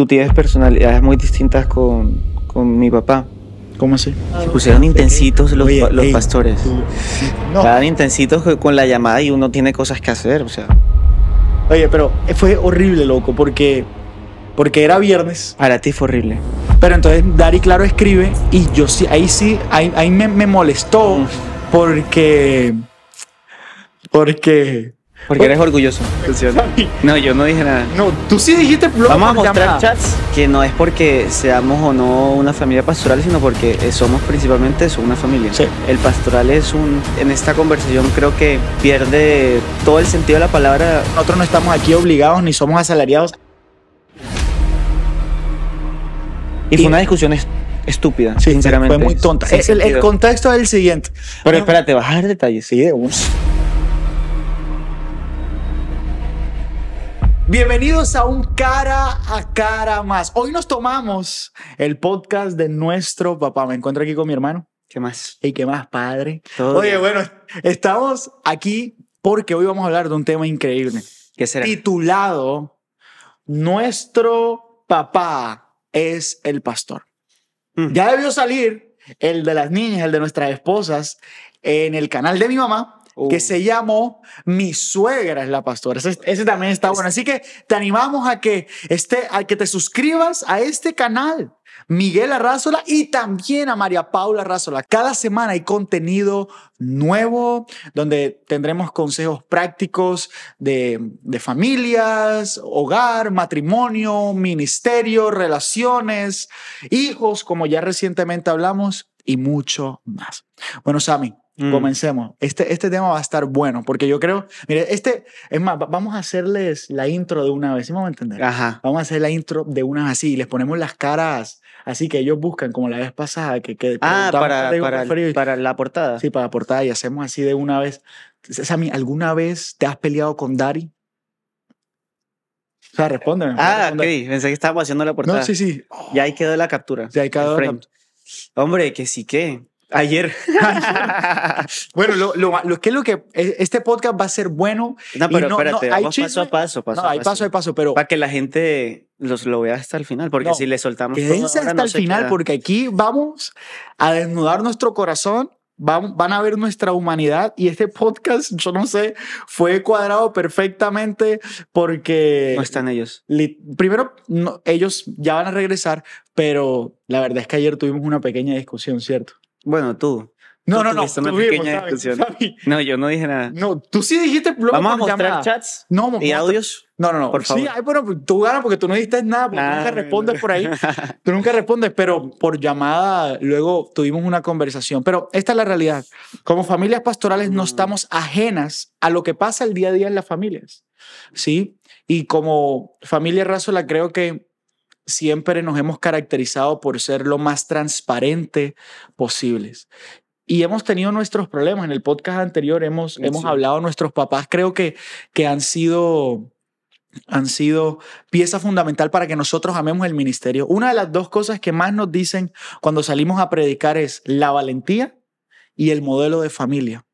tú tienes personalidades muy distintas con, mi papá. ¿Cómo así? Se pusieron intensitos los, pastores. Tú, no. intensitos con la llamada y uno tiene cosas que hacer, o sea. Oye, pero fue horrible, loco, porque, porque era viernes. Para ti fue horrible. Pero entonces Dari Claro escribe y yo sí, ahí sí, ahí, me, molestó porque... Porque porque eres orgulloso. No, yo no dije nada. No, tú sí dijiste Vamos a mostrar chats que no es porque seamos o no una familia pastoral, sino porque eh, somos principalmente una familia. El pastoral es un. En esta conversación creo que pierde todo el sentido de la palabra. Nosotros no estamos aquí obligados ni somos asalariados. Y, fue una discusión estúpida, sinceramente. Fue muy tonta. El, contexto es el siguiente. Pero espérate, vas a dar detalles. Sí, de un... Bienvenidos a un cara a cara más. Hoy nos tomamos el podcast de nuestro papá. Me encuentro aquí con mi hermano. ¿Qué más? ¿Y qué más, padre? Oye, bueno, estamos aquí porque hoy vamos a hablar de un tema increíble. ¿Qué será? Titulado Nuestro papá es el pastor. Ya debió salir el de las niñas, el de nuestras esposas, en el canal de mi mamá que oh. se llamó Mi suegra es la pastora. Ese, también está bueno. Así que te animamos a que, esté, a que te suscribas a este canal. Miguel Arrázola y también a María Paula Arrázola. Cada semana hay contenido nuevo donde tendremos consejos prácticos de, de familias, hogar, matrimonio, ministerio, relaciones, hijos, como ya recientemente hablamos, y mucho más. Bueno, Sammy, Mm. Comencemos. Este, este tema va a estar bueno, porque yo creo, mire, este, es más, vamos a hacerles la intro de una vez, ¿sí me a entender? Ajá. Vamos a hacer la intro de una vez así, y les ponemos las caras así que ellos buscan, como la vez pasada, que, que ah, para, para, la portada. Sí, para la portada, y hacemos así de una vez. Sammy, ¿alguna vez te has peleado con Dari? O sea, respóndeme. Ah, ok, pensé que estábamos haciendo la portada. No, sí, sí. Y ahí quedó la captura. Sí, ahí quedó la captura. Hombre, que sí que. Ayer. bueno, lo, que es lo que e, este podcast va a ser bueno. No, pero espérate, vamos paso a paso, paso no, hay paso. a paso, pero para que la gente los lo vea hasta el final, porque si le soltamos quédense hasta el final, porque aquí vamos a desnudar nuestro corazón. Van, a ver nuestra humanidad y este podcast, yo no sé, fue cuadrado perfectamente porque... No están ellos. primero, ellos ya van a regresar, pero la verdad es que ayer tuvimos una pequeña discusión, ¿cierto? Bueno, tú. No, no, no. Una pequeña No, yo no dije nada. No, tú sí dijiste. Vamos a mostrar chats no, y audios. No, no, no. Por favor. Sí, ay, bueno, pues, tú ganas porque tú no dijiste nada, porque nunca respondes por ahí. tú nunca respondes, pero por llamada luego tuvimos una conversación. Pero esta es la realidad. Como familias pastorales no mm. estamos ajenas a lo que pasa el día a día en las familias. ¿Sí? Y como familia rasola creo que siempre nos hemos caracterizado por ser lo más transparente posibles. Y hemos tenido nuestros problemas. En el podcast anterior hemos, hemos hablado, nuestros papás creo que, que han sido han sido pieza fundamental para que nosotros amemos el ministerio. Una de las dos cosas que más nos dicen cuando salimos a predicar es la valentía y el modelo de familia.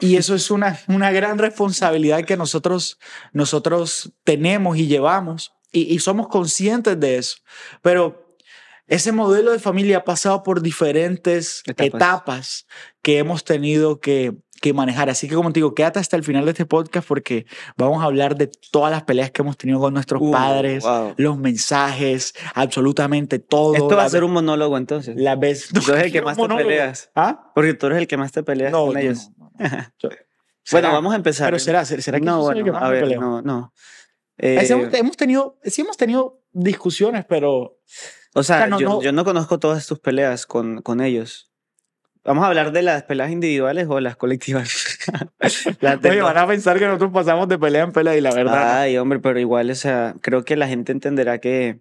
Y eso es una, una gran responsabilidad que nosotros, nosotros tenemos y llevamos, y, somos conscientes de eso. Pero ese modelo de familia ha pasado por diferentes etapas, que hemos tenido que, que, manejar. Así que como te digo, quédate hasta el final de este podcast porque vamos a hablar de todas las peleas que hemos tenido con nuestros uh, padres, los mensajes, absolutamente todo. Esto va a ser un monólogo entonces. La vez. tú eres el que más te peleas. ¿Ah? Porque tú eres el que más te peleas con ellos. bueno, vamos a empezar. Pero será, será, que no, no, no. Eh, hemos tenido, sí hemos tenido discusiones, pero... O sea, yo, no, conozco todas tus peleas con, con ellos. Vamos a hablar de las peleas individuales o las colectivas. Oye, van a pensar que nosotros pasamos de pelea en pelea y la verdad. Ay, hombre, pero igual, o sea, creo que la gente entenderá que,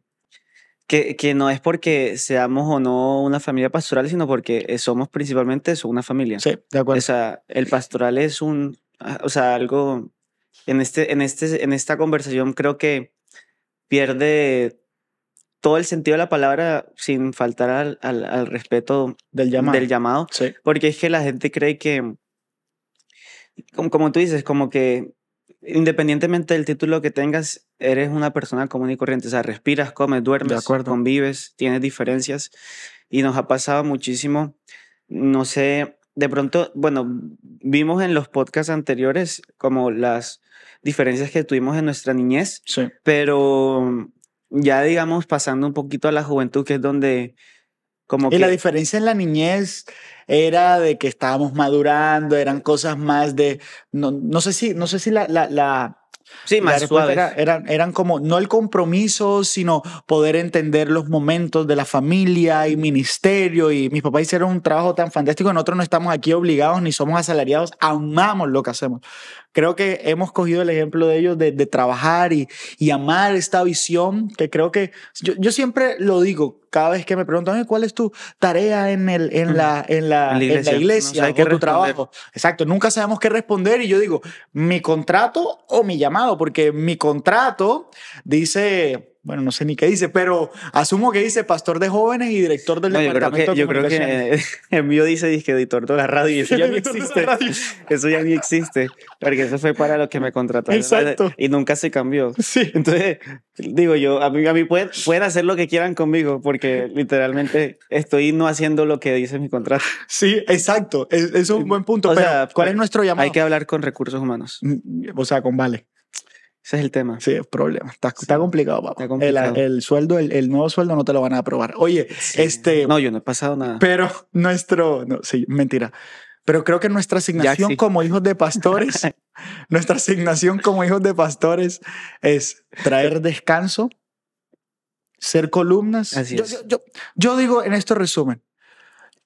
que, que no es porque seamos o no una familia pastoral, sino porque somos principalmente eso, una familia. Sí, de acuerdo. O sea, el pastoral es un, o sea, algo en, este, en, este, en esta conversación creo que pierde todo el sentido de la palabra sin faltar al, al, al respeto del llamado. Del llamado Porque es que la gente cree que, como, como, tú dices, como que independientemente del título que tengas, eres una persona común y corriente. O sea, respiras, comes, duermes, convives, tienes diferencias. Y nos ha pasado muchísimo, no sé, de pronto, bueno, vimos en los podcasts anteriores como las diferencias que tuvimos en nuestra niñez, pero ya digamos pasando un poquito a la juventud, que es donde como que... Y la diferencia en la niñez era de que estábamos madurando, eran cosas más de, no, no sé si, no sé si la, la, la... Sí, más suaves. eran, eran como, no el compromiso, sino poder entender los momentos de la familia y ministerio. Y mis papás hicieron un trabajo tan fantástico. Nosotros no estamos aquí obligados ni somos asalariados. Amamos lo que hacemos creo que hemos cogido el ejemplo de ellos de, trabajar y, amar esta visión, que creo que yo, siempre lo digo cada vez que me preguntan, ¿cuál es tu tarea en, el, en, la, en, la, en iglesia, tu trabajo? Exacto, nunca sabemos qué responder y yo digo, mi contrato o mi llamado, porque mi contrato dice bueno, no sé ni qué dice, pero asumo que dice pastor de jóvenes y director del departamento yo creo que, de comunicación. Yo creo que mío dice editor de la radio eso ya ni existe. Eso ya ni existe, porque eso fue para lo que me contrataron. Y nunca se cambió. Sí. Entonces, digo yo, a mí, a mí pueden, pueden hacer lo que quieran conmigo, porque literalmente estoy no haciendo lo que dice mi contrato. Sí, exacto. Es, un buen punto. O sea, ¿cuál es nuestro llamado? Hay que hablar con recursos humanos. Mm, o sea, con Vale. Ese es el tema. Sí, es problema. Está, complicado, papá. Está El, sueldo, el, nuevo sueldo no te lo van a aprobar. Oye, este. No, yo no he pasado nada. Pero nuestro. No, sí, mentira. Pero creo que nuestra asignación como hijos de pastores, nuestra asignación como hijos de pastores es traer eh. descanso, ser columnas. Así yo, Yo, digo en esto resumen: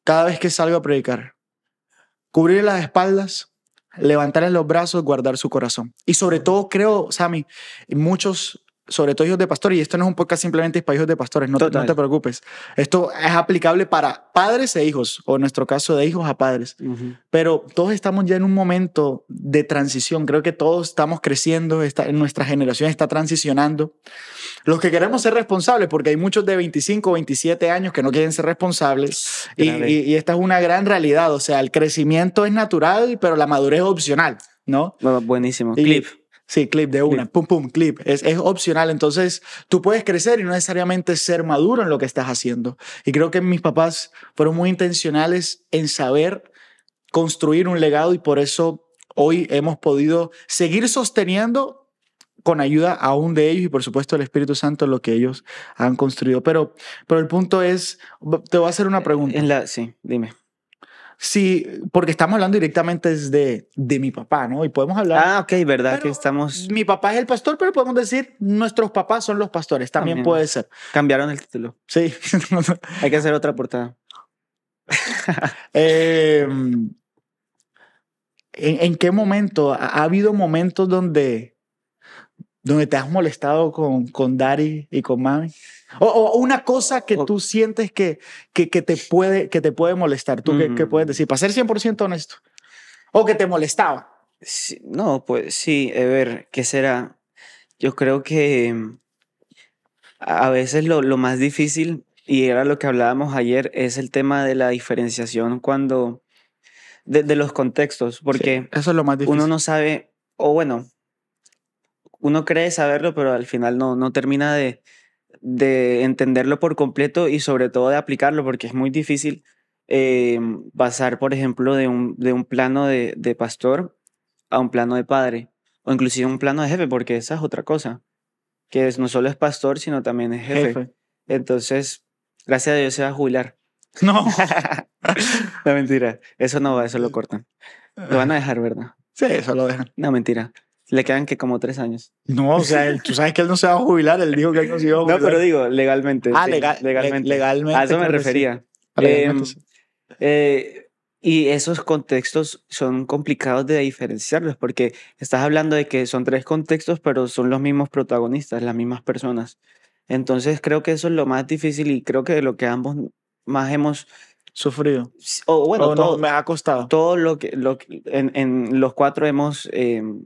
cada vez que salgo a predicar, cubrir las espaldas, levantar en los brazos, guardar su corazón. Y sobre todo creo, Sammy, muchos sobre todo hijos de pastores, y esto no es un podcast simplemente para hijos de pastores, no, no te preocupes. Esto es aplicable para padres e hijos, o en nuestro caso de hijos a padres. Pero todos estamos ya en un momento de transición, creo que todos estamos creciendo, está, nuestra generación está transicionando. Los que queremos ser responsables, porque hay muchos de 25, o 27 años que no quieren ser responsables, y, esta es una gran realidad, o sea, el crecimiento es natural, pero la madurez es opcional. ¿no? Buenísimo. Sí, clip de una, pum, pum, clip. Es, opcional, entonces tú puedes crecer y no necesariamente ser maduro en lo que estás haciendo. Y creo que mis papás fueron muy intencionales en saber construir un legado y por eso hoy hemos podido seguir sosteniendo con ayuda aún de ellos y por supuesto el Espíritu Santo lo que ellos han construido. Pero, pero el punto es, te voy a hacer una eh, pregunta. En la, sí, dime. Sí, porque estamos hablando directamente de, de mi papá, ¿no? Y podemos hablar. Ah, ok, verdad que estamos. Mi papá es el pastor, pero podemos decir nuestros papás son los pastores. También, puede ser. Cambiaron el título. Sí. Hay que hacer otra portada. Em, ¿En qué momento? ¿Ha habido momentos donde donde te has molestado con, con y con mami? O, una cosa que tú sientes que, que, te puede, que te puede molestar, tú qué puedes decir, para ser 100% honesto, o que te molestaba. no, pues sí, a ver, ¿qué será? Yo creo que a veces lo, más difícil, y era lo que hablábamos ayer, es el tema de la diferenciación cuando, de, los contextos, porque eso es lo más uno no sabe, o bueno, uno cree saberlo, pero al final no, no termina de, de entenderlo por completo y sobre todo de aplicarlo, porque es muy difícil eh, pasar, por ejemplo, de un, de un plano de, de, pastor a un plano de padre, o inclusive un plano de jefe, porque esa es otra cosa, que no solo es pastor, sino también es jefe. Entonces, gracias a Dios se va a jubilar. No. no, mentira. Eso no va, eso lo cortan. Lo van a dejar, ¿verdad? Sí, eso lo dejan. No, mentira. Le quedan que como tres años. No, o sea, tú sabes que él no se va a jubilar, él dijo que él no se iba a jubilar. No, pero digo, legalmente. Ah, legal, legalmente. legalmente. A eso me refería. Em, eh, y esos contextos son complicados de diferenciarlos porque estás hablando de que son tres contextos, pero son los mismos protagonistas, las mismas personas. Entonces creo que eso es lo más difícil y creo que de lo que ambos más hemos sufrido. O bueno, no, me ha costado. Todo lo que, lo que en, en los cuatro hemos... Em,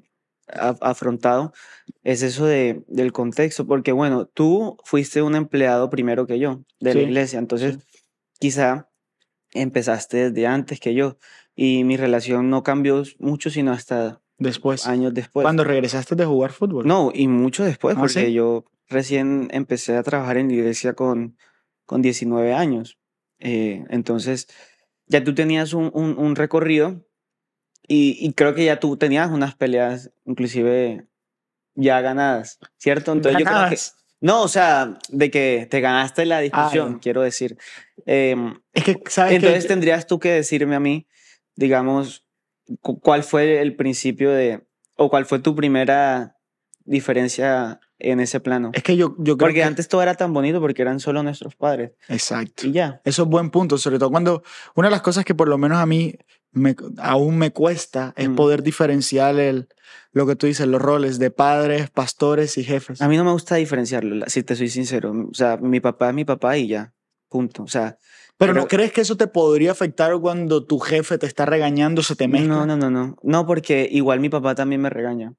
afrontado es eso de, del contexto, porque bueno, tú fuiste un empleado primero que yo de la iglesia, entonces quizá empezaste desde antes que yo y mi relación no cambió mucho sino hasta después años después. Cuando regresaste de jugar fútbol. No, y mucho después, ah, porque yo recién empecé a trabajar en la iglesia con, con 19 años. Eh, entonces, ya tú tenías un, un recorrido y, creo que ya tú tenías unas peleas, inclusive ya ganadas, ¿cierto? Entonces No, o sea, de que te ganaste la discusión, quiero decir. Eh, es que, ¿sabes entonces tendrías tú que decirme a mí, digamos, cuál fue el principio de, o cuál fue tu primera diferencia en ese plano. Es que yo, yo creo Porque que... antes todo era tan bonito porque eran solo nuestros padres. Exacto. Y ya. Eso es buen punto, sobre todo cuando una de las cosas que por lo menos a mí aún me cuesta es mm. poder diferenciar el, lo que tú dices, los roles de padres, pastores y jefes. A mí no me gusta diferenciarlo, si te soy sincero. O sea, mi papá es mi papá y ya, punto. O sea... Pero, no crees que eso te podría afectar cuando tu jefe te está regañando, se te mezcla? No, no, no, no. No, porque igual mi papá también me regaña.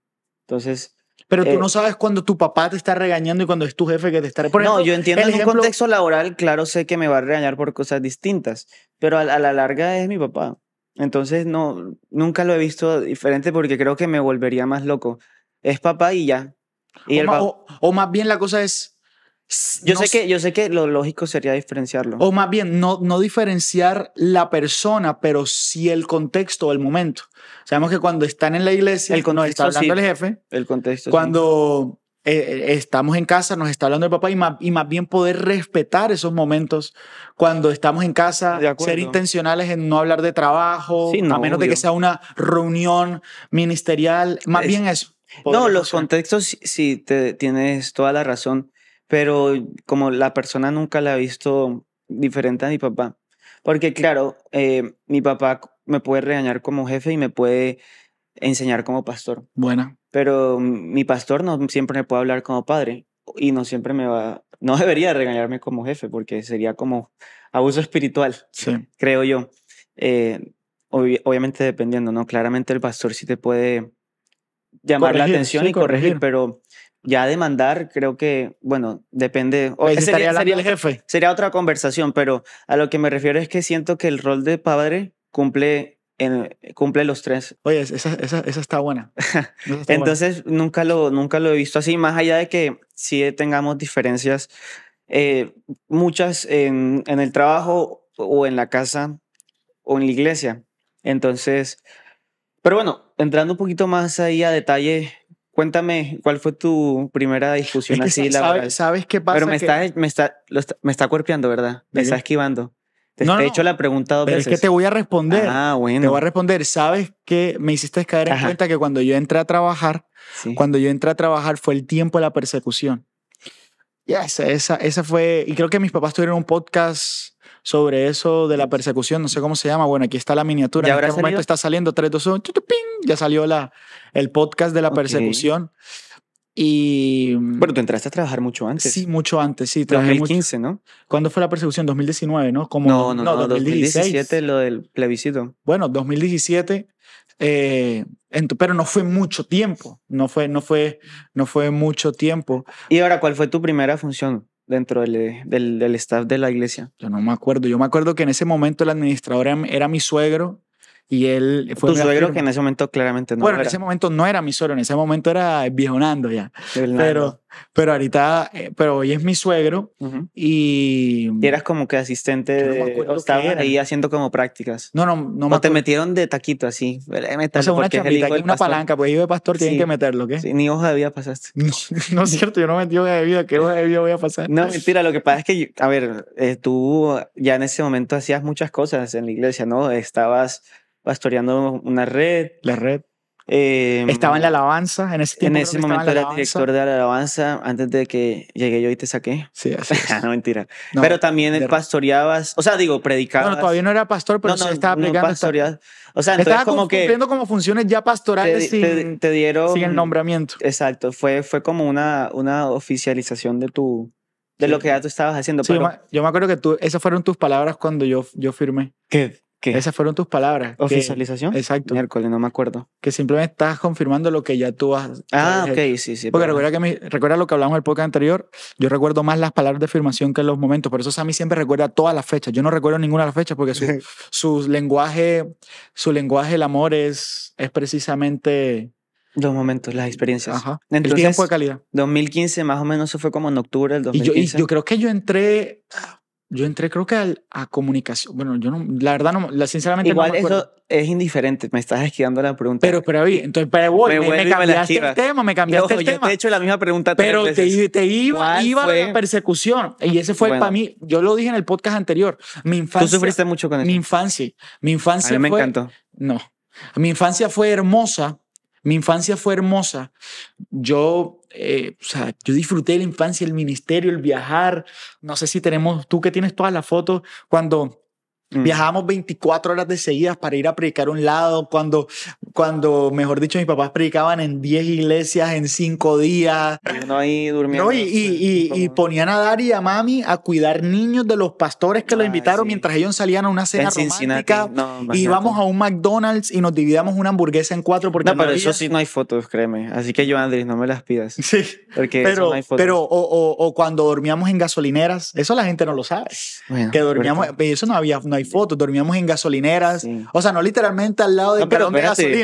Entonces... Pero tú eh no sabes cuando tu papá te está regañando y cuando es tu jefe que te está regañando. No, yo entiendo en un contexto laboral, claro, sé que me va a regañar por cosas distintas, pero a la larga es mi papá. Entonces, no, nunca lo he visto diferente porque creo que me volvería más loco. Es papá y ya. o, más, bien la cosa es... Yo, sé que, yo sé que lo lógico sería diferenciarlo. O más bien, no, no diferenciar la persona, pero sí el contexto o el momento. Sabemos que cuando están en la iglesia, el contexto, está hablando el jefe. El contexto. Cuando... Eh, estamos en casa, nos está hablando el papá y más, y más bien poder respetar esos momentos cuando estamos en casa, ser intencionales en no hablar de trabajo, a menos de que sea una reunión ministerial, más bien eso. No, los contextos sí, te, tienes toda la razón, pero como la persona nunca la ha visto diferente a mi papá, porque claro, eh, mi papá me puede regañar como jefe y me puede enseñar como pastor. Buena. Pero mi pastor no siempre me puede hablar como padre y no siempre me va, no debería regañarme como jefe porque sería como abuso espiritual, creo yo. Eh, obviamente dependiendo, ¿no? Claramente el pastor sí te puede llamar la atención y corregir, pero ya demandar creo que, bueno, depende. O, sería, sería, el jefe. Sería otra conversación, pero a lo que me refiero es que siento que el rol de padre cumple cumple los tres. Oye, esa, esa, esa está buena. Entonces, Nunca, lo, nunca lo he visto así, más allá de que si tengamos diferencias, eh, muchas en, en, el trabajo o en la casa o en la iglesia. Entonces, pero bueno, entrando un poquito más ahí a detalle, cuéntame cuál fue tu primera discusión así ¿Sabes qué pasa? Pero me, está, me, está, me está cuerpeando, ¿verdad? Me está esquivando. Te, no, no. he hecho la pregunta Pero Es que te voy a responder. Ah, bueno. Te voy a responder. Sabes que me hiciste caer en cuenta que cuando yo entré a trabajar, cuando yo entré a trabajar fue el tiempo de la persecución. Ya esa, esa fue. Y creo que mis papás tuvieron un podcast sobre eso de la persecución, no sé cómo se llama. Bueno, aquí está la miniatura. Ya este está saliendo 3, 2, 1. Ya salió la, el podcast de la persecución. Y. Mm, bueno, tú entraste a trabajar mucho antes. Sí, mucho antes, sí. 2015, ¿no? ¿Cuándo fue la persecución? 2019, ¿no? Como, no, no, 2017, lo del plebiscito. Bueno, 2017. Eh, pero no fue mucho tiempo. No fue, no, fue, no fue mucho tiempo. ¿Y ahora cuál fue tu primera función? dentro del, del, del, staff de la iglesia? Yo no me acuerdo. Yo me acuerdo que en ese momento el administrador era mi suegro y él fue. Tu suegro, que en ese momento claramente no. Bueno, en ese momento no era mi suegro, en ese momento era viejonando ya. Pero pero ahorita, eh, pero hoy es mi suegro y... Y eras como que asistente, de, estabas ahí haciendo como prácticas. No, no, no. O me te metieron de taquito así. o sea, una una palanca, pues yo de pastor tienen que meterlo, ¿qué? Sí, ni hoja de vida pasaste. No, no es cierto, yo no metí hoja de vida, ¿qué hoja de vida voy a pasar? No, mentira, lo que pasa es que, a ver, eh, tú ya en ese momento hacías muchas cosas en la iglesia, ¿no? Estabas pastoreando una red. La red Em, estaba en la alabanza en ese tiempo. En ese momento era director de la alabanza antes de que llegué yo y te saqué. Sí, ah, no, mentira. pero también pastoreabas, o sea, digo, predicabas. No, todavía no era pastor, pero no, estaba predicando. O sea, entonces estaba como cumpliendo como funciones ya pastorales te, te, dieron, el nombramiento. Exacto, fue, fue como una, una oficialización de tu, de lo que ya tú estabas haciendo. pero... yo, me, acuerdo que tú, esas fueron tus palabras cuando yo, yo firmé. ¿Qué? Esas fueron tus palabras. ¿Oficialización? exacto. Miércoles, no me acuerdo. Que simplemente estás confirmando lo que ya tú has. Ah, ok, sí, sí. Porque recuerda, que recuerda lo que hablamos en el podcast anterior. Yo recuerdo más las palabras de afirmación que los momentos. Por eso Sammy siempre recuerda todas las fechas. Yo no recuerdo ninguna de las fechas porque su, su lenguaje, su lenguaje el amor es, es precisamente. Los momentos, las experiencias. Ajá. el tiempo de calidad. 2015, más o menos, eso fue como en octubre del 2015. yo, y yo creo que yo entré yo entré creo que al, a comunicación. Bueno, yo no, la verdad no, la, sinceramente Igual eso es indiferente, me estás esquivando la pregunta. Pero, pero ahí, entonces, pero voy, me, me, cambiaste el tema, me cambiaste ojo, el yo tema. Te he hecho la misma pregunta tres Pero veces. te, te iba, iba la persecución. Y ese fue para mí, yo lo dije en el podcast anterior, mi infancia. Tú sufriste mucho con eso. Mi infancia, mi infancia A mí me fue, encantó. No, mi infancia fue hermosa mi infancia fue hermosa. Yo, disfruté eh, o sea, yo disfruté la infancia, el ministerio, el viajar. No sé si tenemos, tú que tienes todas las fotos, cuando mm. Viajamos 24 horas de seguidas para ir a predicar a un lado, cuando cuando, mejor dicho, mis papás predicaban en 10 iglesias en 5 días. Y ahí durmiendo. No, y, y, y, ponían a Dari y a mami a cuidar niños de los pastores que los ah, invitaron mientras ellos salían a una cena romántica. y íbamos a un McDonald's y nos dividíamos una hamburguesa en cuatro. Porque no, pero eso sí no hay fotos, créeme. Así que yo, Andrés, no me las pidas. Sí. Porque pero, no hay fotos. Pero, o, o, cuando dormíamos en gasolineras, eso la gente no lo sabe. que dormíamos, eso no había, no hay fotos, dormíamos en gasolineras. O sea, no literalmente al lado de pero, gasolina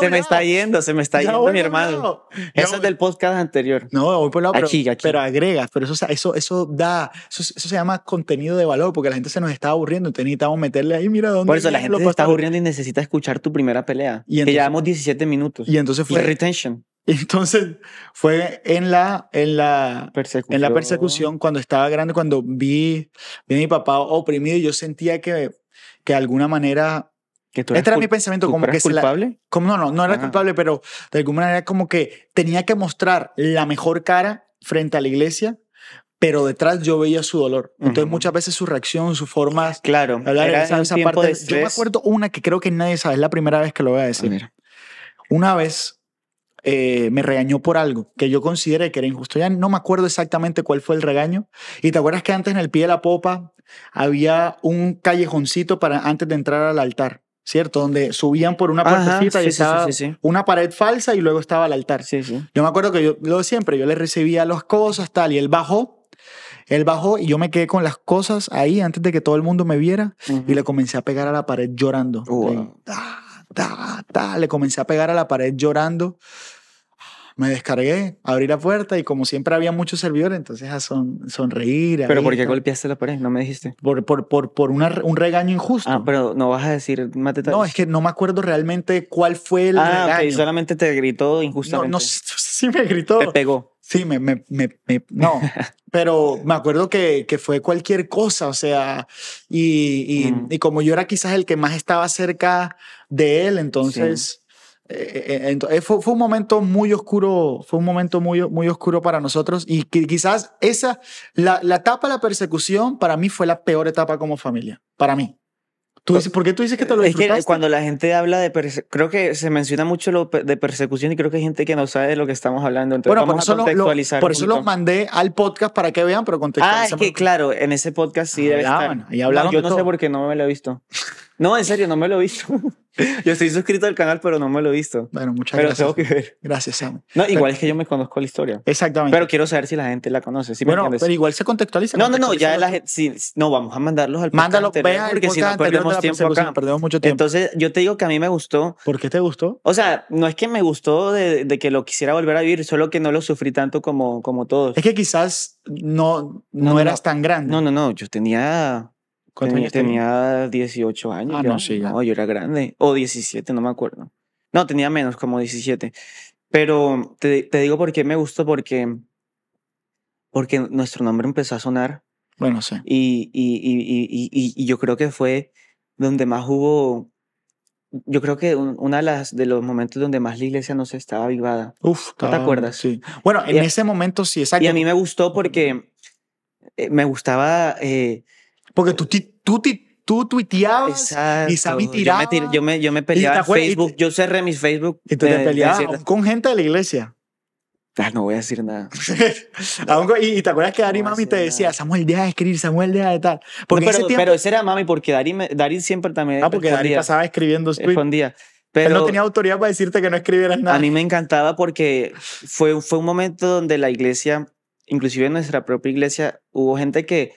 se, me está yendo, se me está yendo, mi hermano. Eso es del podcast anterior. No, voy por pero, agrega pero agregas, pero eso, eso, eso da, eso, se llama contenido de valor, porque la gente se nos está aburriendo, entonces necesitamos meterle ahí, mira dónde. Por eso la gente se está aburriendo y necesita escuchar tu primera pelea. Y que llevamos 17 minutos. Y entonces fue. Y retention. Entonces fue en la, en la, persecución. en la persecución cuando estaba grande, cuando vi, vi a mi papá oprimido y yo sentía que, que de alguna manera este era mi pensamiento, como que culpable? no, no, no era culpable, pero de alguna manera como que tenía que mostrar la mejor cara frente a la iglesia, pero detrás yo veía su dolor. Entonces muchas veces su reacción, su forma claro, hablar, era esa, yo me acuerdo una que creo que nadie sabe, es la primera vez que lo voy a decir. una vez eh, me regañó por algo que yo consideré que era injusto. Ya no me acuerdo exactamente cuál fue el regaño. Y te acuerdas que antes en el pie de la popa había un callejoncito para antes de entrar al altar. ¿cierto? Donde subían por una puertecita y estaba una pared falsa y luego estaba el altar. Yo me acuerdo que yo, lo siempre, yo le recibía las cosas, tal, y él bajó, él bajó y yo me quedé con las cosas ahí antes de que todo el mundo me viera y le comencé a pegar a la pared llorando. le comencé a pegar a la pared llorando me descargué, abrí la puerta y como siempre había muchos servidores, entonces a son, sonreír. ¿Pero por qué golpeaste la pared? No me dijiste. Por, por, por, por un regaño injusto. Ah, pero no vas a decir más No, es que no me acuerdo realmente cuál fue el ah, regaño. solamente te gritó injustamente. No, no, sí me gritó. Te pegó. Sí, me, me, me, no, pero me acuerdo que, que, fue cualquier cosa, o sea, y, y, como yo era quizás el que más estaba cerca de él, entonces eh, eh, Entonces, eh, fue, un momento muy oscuro, fue un momento muy, muy oscuro para nosotros y quizás esa, la, la etapa de la persecución para mí fue la peor etapa como familia, para mí. ¿Tú dices, ¿Por qué tú dices que te lo disfrutaste? Es que cuando la gente habla de... Creo que se menciona mucho lo de persecución y creo que hay gente que no sabe de lo que estamos hablando. bueno, por eso, lo, por eso los mandé al podcast para que vean, pero contextualizamos. Ah, es que claro, en ese podcast sí debe estar. Y no, yo no sé por qué no me lo he visto. No, en serio, no me lo he visto. yo estoy suscrito al canal, pero no me lo he visto. Bueno, muchas gracias. Pero tengo que ver. Gracias, Sam. No, igual es que yo me conozco la historia. Exactamente. Pero quiero saber si la gente la conoce. bueno, pero igual se contextualiza. No, no, no, ya la gente... no, vamos a mandarlos al Mándalo, anterior, porque si no perdemos tiempo Perdemos mucho tiempo. Entonces, yo te digo que a mí me gustó. ¿Por qué te gustó? O sea, no es que me gustó de, que lo quisiera volver a vivir, solo que no lo sufrí tanto como, como todos. Es que quizás no, no, no eras tan grande. No, no, no, yo tenía tenía, 18 años. Ah, yo, no, sí, ya. yo era grande. O 17, no me acuerdo. No, tenía menos, como 17. Pero te, te digo por qué me gustó, porque, porque nuestro nombre empezó a sonar. Bueno, sí. Y, y, y, y, yo creo que fue donde más hubo, yo creo que una de, las, de los momentos donde más la iglesia no estaba vivada. Uf, ¿no te acuerdas? Sí. Bueno, en ese momento sí, exacto. Y a mí me gustó porque eh, me gustaba eh, porque tú, tú, tú tuiteabas y Sammy tiraba. Yo me, yo me, peleaba en Facebook. yo cerré mis Facebook. Y tú te eh, peleabas con gente de la iglesia. Ah, no voy a decir nada. y, te acuerdas que Dari mami te decía, Samuel, deja de escribir, Samuel, deja de tal. Porque pero, ese tiempo... pero ese era mami, porque Dari, siempre también. Ah, porque Dari pasaba escribiendo Respondía. Pero Él no tenía autoridad para decirte que no escribieras nada. A mí me encantaba porque fue, fue un momento donde la iglesia, inclusive en nuestra propia iglesia, hubo gente que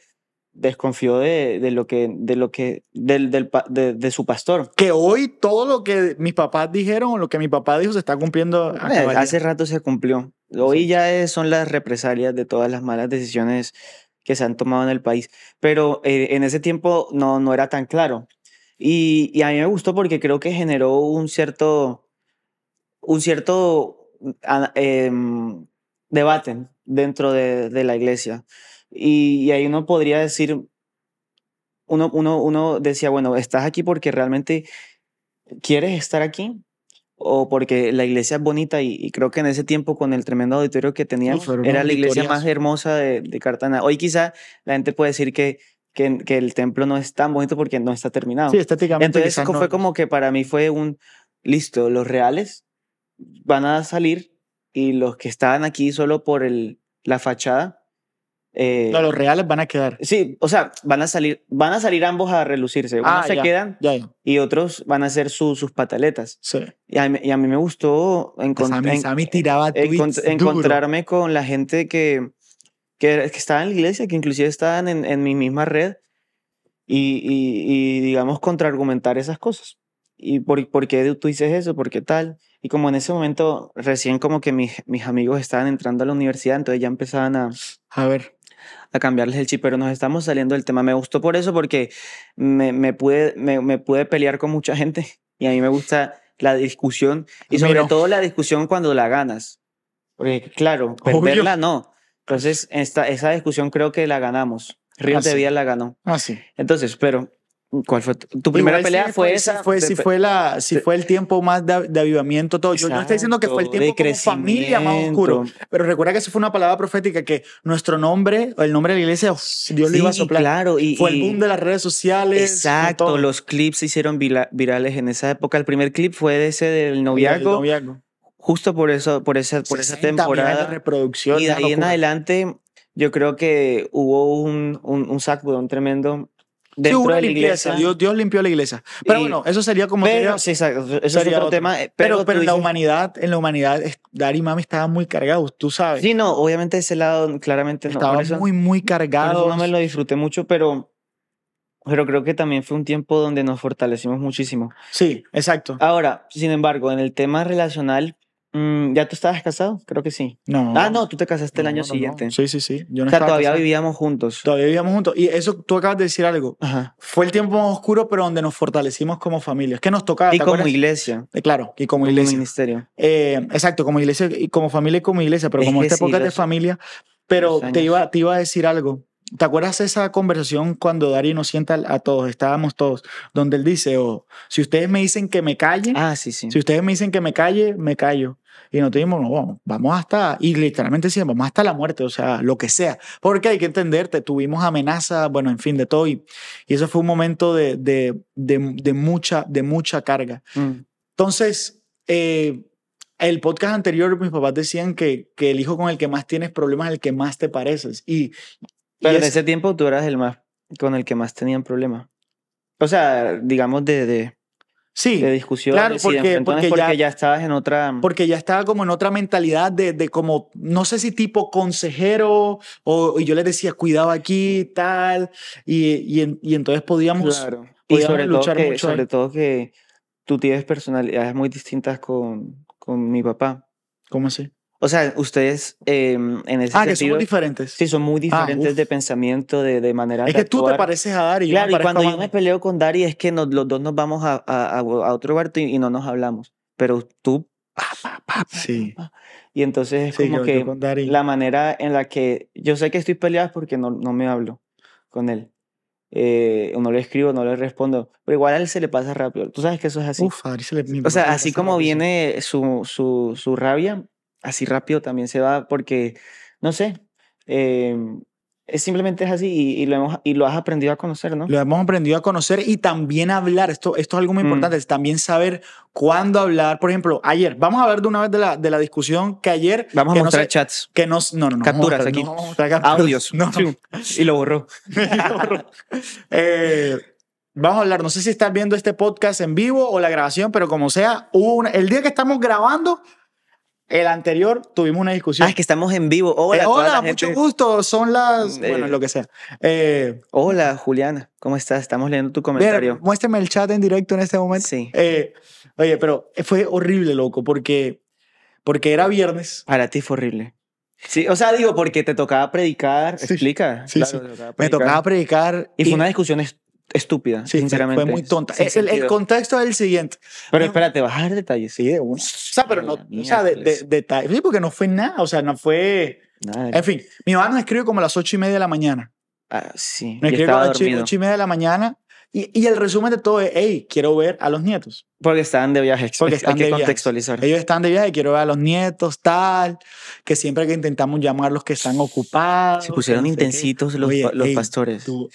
desconfió de, lo que, de lo que, del, del, de, su pastor. Que hoy todo lo que mis papás dijeron o lo que mi papá dijo se está cumpliendo. Eh, hace rato se cumplió. Hoy ya son las represalias de todas las malas decisiones que se han tomado en el país. Pero eh, en ese tiempo no, no era tan claro. Y, a mí me gustó porque creo que generó un cierto, un cierto mm, em, debate dentro de la iglesia. Y, ahí uno podría decir, uno, uno, uno decía, bueno, estás aquí porque realmente quieres estar aquí, o porque la iglesia es bonita y, creo que en ese tiempo con el tremendo auditorio que tenía, era la iglesia más hermosa de, de, Cartagena. Hoy quizá la gente puede decir que, que, el templo no es tan bonito porque no está terminado. Entonces eso fue como que para mí fue un, listo, los reales van a salir y los que estaban aquí solo por el, la fachada eh, no, los reales van a quedar. Sí, o sea, van a salir, van a salir ambos a relucirse. Unos ah, se quedan y otros van a hacer sus pataletas. Sí. Y a, mí, y a mí me gustó pues a tiraba encontrarme con la gente que, que, estaba en la iglesia, que inclusive estaban en, en mi misma red y, y, digamos, contraargumentar esas cosas. ¿Y por, por qué tú dices eso? ¿Por qué tal? Y como en ese momento recién como que mis, mis amigos estaban entrando a la universidad, entonces ya empezaban a... A ver a cambiarles el chip, pero nos estamos saliendo del tema. Me gustó por eso, porque me, me pude, me, pude pelear con mucha gente y a mí me gusta la discusión y sobre todo la discusión cuando la ganas. Porque claro, perderla no. Entonces, esta, esa discusión creo que la ganamos. Ah, Ríos de la ganó. Ah, sí. Entonces, pero ¿Cuál fue tu, primera pelea? fue, esa. Si fue, si fue, la, si fue el tiempo más de, avivamiento, todo. yo no estoy diciendo que fue el tiempo como familia más oscuro, pero recuerda que eso fue una palabra profética que nuestro nombre, el nombre de la iglesia, Dios lo le iba a soplar. Claro, y, fue el boom de las redes sociales. Exacto, los clips se hicieron virales en esa época. El primer clip fue ese del noviazgo. Justo por eso, por esa, por esa temporada. Y de ahí en adelante, yo creo que hubo un, un, un tremendo la iglesia. Dios, limpió la iglesia. Pero bueno, eso sería como. Pero, Pero, en la humanidad, en la humanidad, Dar y Mami estaban muy cargados, tú sabes. Sí, no, obviamente ese lado claramente no. Estaban muy, muy cargado No me lo disfruté mucho, pero. Pero creo que también fue un tiempo donde nos fortalecimos muchísimo. Sí, exacto. Ahora, sin embargo, en el tema relacional, Mm, ¿Ya tú estabas casado? Creo que sí. No. Ah, no, tú te casaste el año siguiente. Sí, sí, sí. Yo no o sea, todavía vivíamos juntos. Todavía vivíamos juntos. Y eso, tú acabas de decir algo. Fue el tiempo más oscuro, pero donde nos fortalecimos como familia. Es que nos tocaba. Y como iglesia. Eh, claro, y como, iglesia. ministerio. Eh, exacto, como iglesia, y como familia y como iglesia. Pero como esta época de familia. Pero te iba, te iba a decir algo. ¿Te acuerdas esa conversación cuando Darío nos sienta a todos, estábamos todos, donde él dice, o oh, si ustedes me dicen que me calle, ah, sí, sí. si ustedes me dicen que me calle, me callo. Y no dijimos, no, vamos, vamos hasta, y literalmente decían, vamos hasta la muerte, o sea, lo que sea. Porque hay que entenderte, tuvimos amenaza bueno, en fin, de todo. Y, eso fue un momento de, de, de, mucha, de mucha carga. Mm. Entonces, eh, el podcast anterior, mis papás decían que, que, el hijo con el que más tienes problemas es el que más te pareces. Y pero en ese tiempo tú eras el más con el que más tenían problemas. O sea, digamos de, sí, de discusión, claro, porque, porque, ya, estabas en otra... Porque ya estaba como en otra mentalidad de, como, no sé si tipo consejero, o y yo le decía, cuidado aquí, tal, y, y, entonces podíamos, claro. y sobre luchar todo que, mucho. Sobre todo que tú tienes personalidades muy distintas con, con mi papá. ¿Cómo así? O sea, ustedes em, en ese sentido... Ah, que somos diferentes. Sí, son muy ah, diferentes de pensamiento, de, de manera Es que tú te pareces a Dari. Claro, yo y cuando yo me peleo con Dari es que los dos nos vamos a, a, otro cuarto y, no nos hablamos. Pero tú... sí. Y entonces es como que la manera en la que yo sé que estoy peleada es porque no, no me hablo con él. Eh, o no le escribo, no le respondo, pero igual a él se le pasa rápido. Tú sabes que eso es así. Uf, Dari se le, o sea, así como viene su, su, su rabia, así rápido también se va porque, no sé, eh, es simplemente es así y, lo hemos, y lo has aprendido a conocer, ¿no? Lo hemos aprendido a conocer y también hablar. Esto, esto es algo muy mm. importante, es también saber cuándo hablar. Por ejemplo, ayer, vamos a hablar de una vez de la, de la discusión que ayer. Vamos a mostrar chats. Que nos, no, no, no. Capturas aquí. Audios. No, Y lo borró. Eh, vamos a hablar, no sé si estás viendo este podcast en vivo o la grabación, pero como sea, el día que estamos grabando el anterior tuvimos una discusión. Ah, es que estamos en vivo. Hola, eh, hola mucho gusto. Son las. Mm, bueno, eh. lo que sea. Eh, hola, Juliana. ¿Cómo estás? Estamos leyendo tu comentario. Mira, muéstrame el chat en directo en este momento. Sí. oye, pero fue horrible, loco, porque, porque era viernes. Para ti fue horrible. Sí, o sea, digo, porque te tocaba predicar. Explica. Sí, Me tocaba predicar. Y, fue una discusión estúpida, sí, sinceramente. Fue muy tonta. El, el, contexto es el siguiente. Pero espérate, vas a dar detalles. Sí, de uno. O sea, pero no, o sea, de, detalles. Sí, porque no fue nada, o sea, no fue. En fin, mi mamá me escribe como a las ocho y media de la mañana. Ah, sí. Me escribe a las ocho y media de la mañana y, y el resumen de todo es, hey, quiero ver a los nietos. Porque están de viaje. Porque están Hay que contextualizar. Ellos están de viaje, quiero ver a los nietos, tal, que siempre que intentamos llamar los que están ocupados. Se pusieron intensitos los, los pastores. Tú,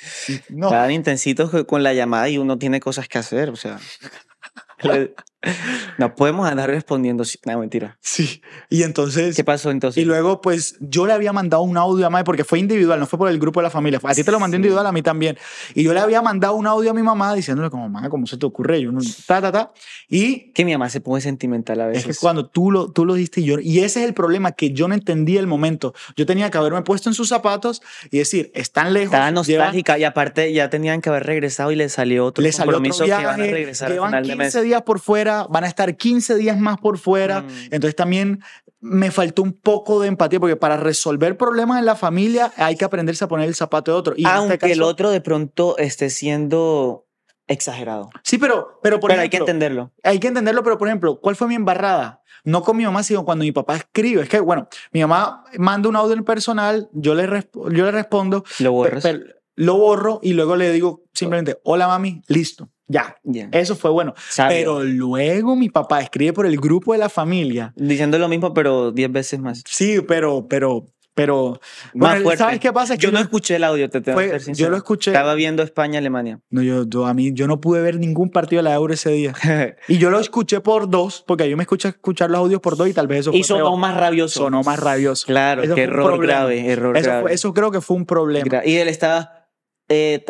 no. Estaban intensitos con la llamada y uno tiene cosas que hacer, o sea. No podemos andar respondiendo. No, mentira. Sí. Y entonces. ¿Qué pasó entonces? Y luego, pues yo le había mandado un audio a mamá, porque fue individual, no fue por el grupo de la familia. A ti te lo mandé individual, a mí también. Y yo le había mandado un audio a mi mamá diciéndole, como, mamá, ¿cómo se te ocurre? Yo no. Ta, ta, ta. Y. Que mi mamá se pone sentimental a veces. Es que cuando tú lo, tú lo diste y yo. Y ese es el problema, que yo no entendí el momento. Yo tenía que haberme puesto en sus zapatos y decir, están lejos. Estaba nostálgica y aparte ya tenían que haber regresado y le salió otro le salió otro viaje, que van a Llevan 15 días por fuera van a estar 15 días más por fuera. Mm. Entonces también me faltó un poco de empatía, porque para resolver problemas en la familia hay que aprenderse a poner el zapato de otro. Y este Aunque el otro de pronto esté siendo exagerado. Sí, pero, pero por hay que entenderlo. Hay que entenderlo, pero por ejemplo, ¿cuál fue mi embarrada? No con mi mamá, sino cuando mi papá escribe. Es que, bueno, mi mamá manda un audio en personal, yo le, yo le respondo. lo borro y luego le digo simplemente, hola mami, listo. Ya, eso fue bueno. Pero luego mi papá escribe por el grupo de la familia. Diciendo lo mismo, pero 10 veces más. Sí, pero, pero, pero más fuerte. ¿Sabes qué pasa? yo, no escuché el audio, te tengo que ser sincero. Yo lo escuché. Estaba viendo España Alemania. No, yo, a mí yo no pude ver ningún partido de la Euro ese día. y yo lo escuché por dos, porque yo me escuché escuchar los audios por dos y tal vez eso y sonó más rabioso. Sonó más rabioso. Claro, qué error grave, error grave. eso creo que fue un problema. Y él estaba eh,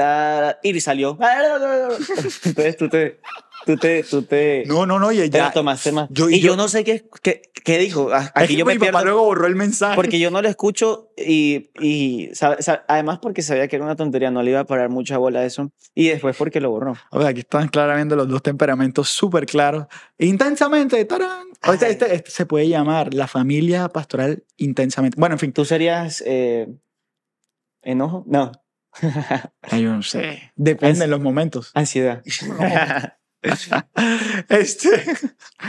y salió. Entonces tú te, tú te, tú te. No, no, no, y ya. Yo, y yo, no sé qué, qué, dijo. Ah, aquí yo mi papá luego borró el mensaje. Porque yo no lo escucho y, y además porque sabía que era una tontería, no le iba a parar mucha bola a eso. Y después porque lo borró. O sea, aquí están claramente los dos temperamentos súper claros. Intensamente, tarán. O sea, este, este se puede llamar la familia pastoral intensamente. Bueno, en fin. Tú serías. Eh, ¿Enojo? No. Depende de los momentos. Ansiedad. este,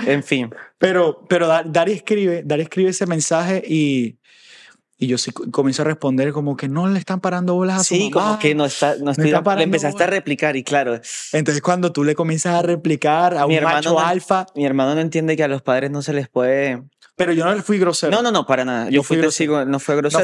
en fin. Pero, pero Dari escribe, escribe ese mensaje y, y yo comienzo a responder como que no le están parando bolas a su Sí, como que no está, no le empezaste a replicar y claro. Entonces cuando tú le comienzas a replicar a mi un macho alfa. Mi hermano no entiende que a los padres no se les puede pero yo no fui grosero. No, no, no, para nada. Yo, fui, no fue grosero. No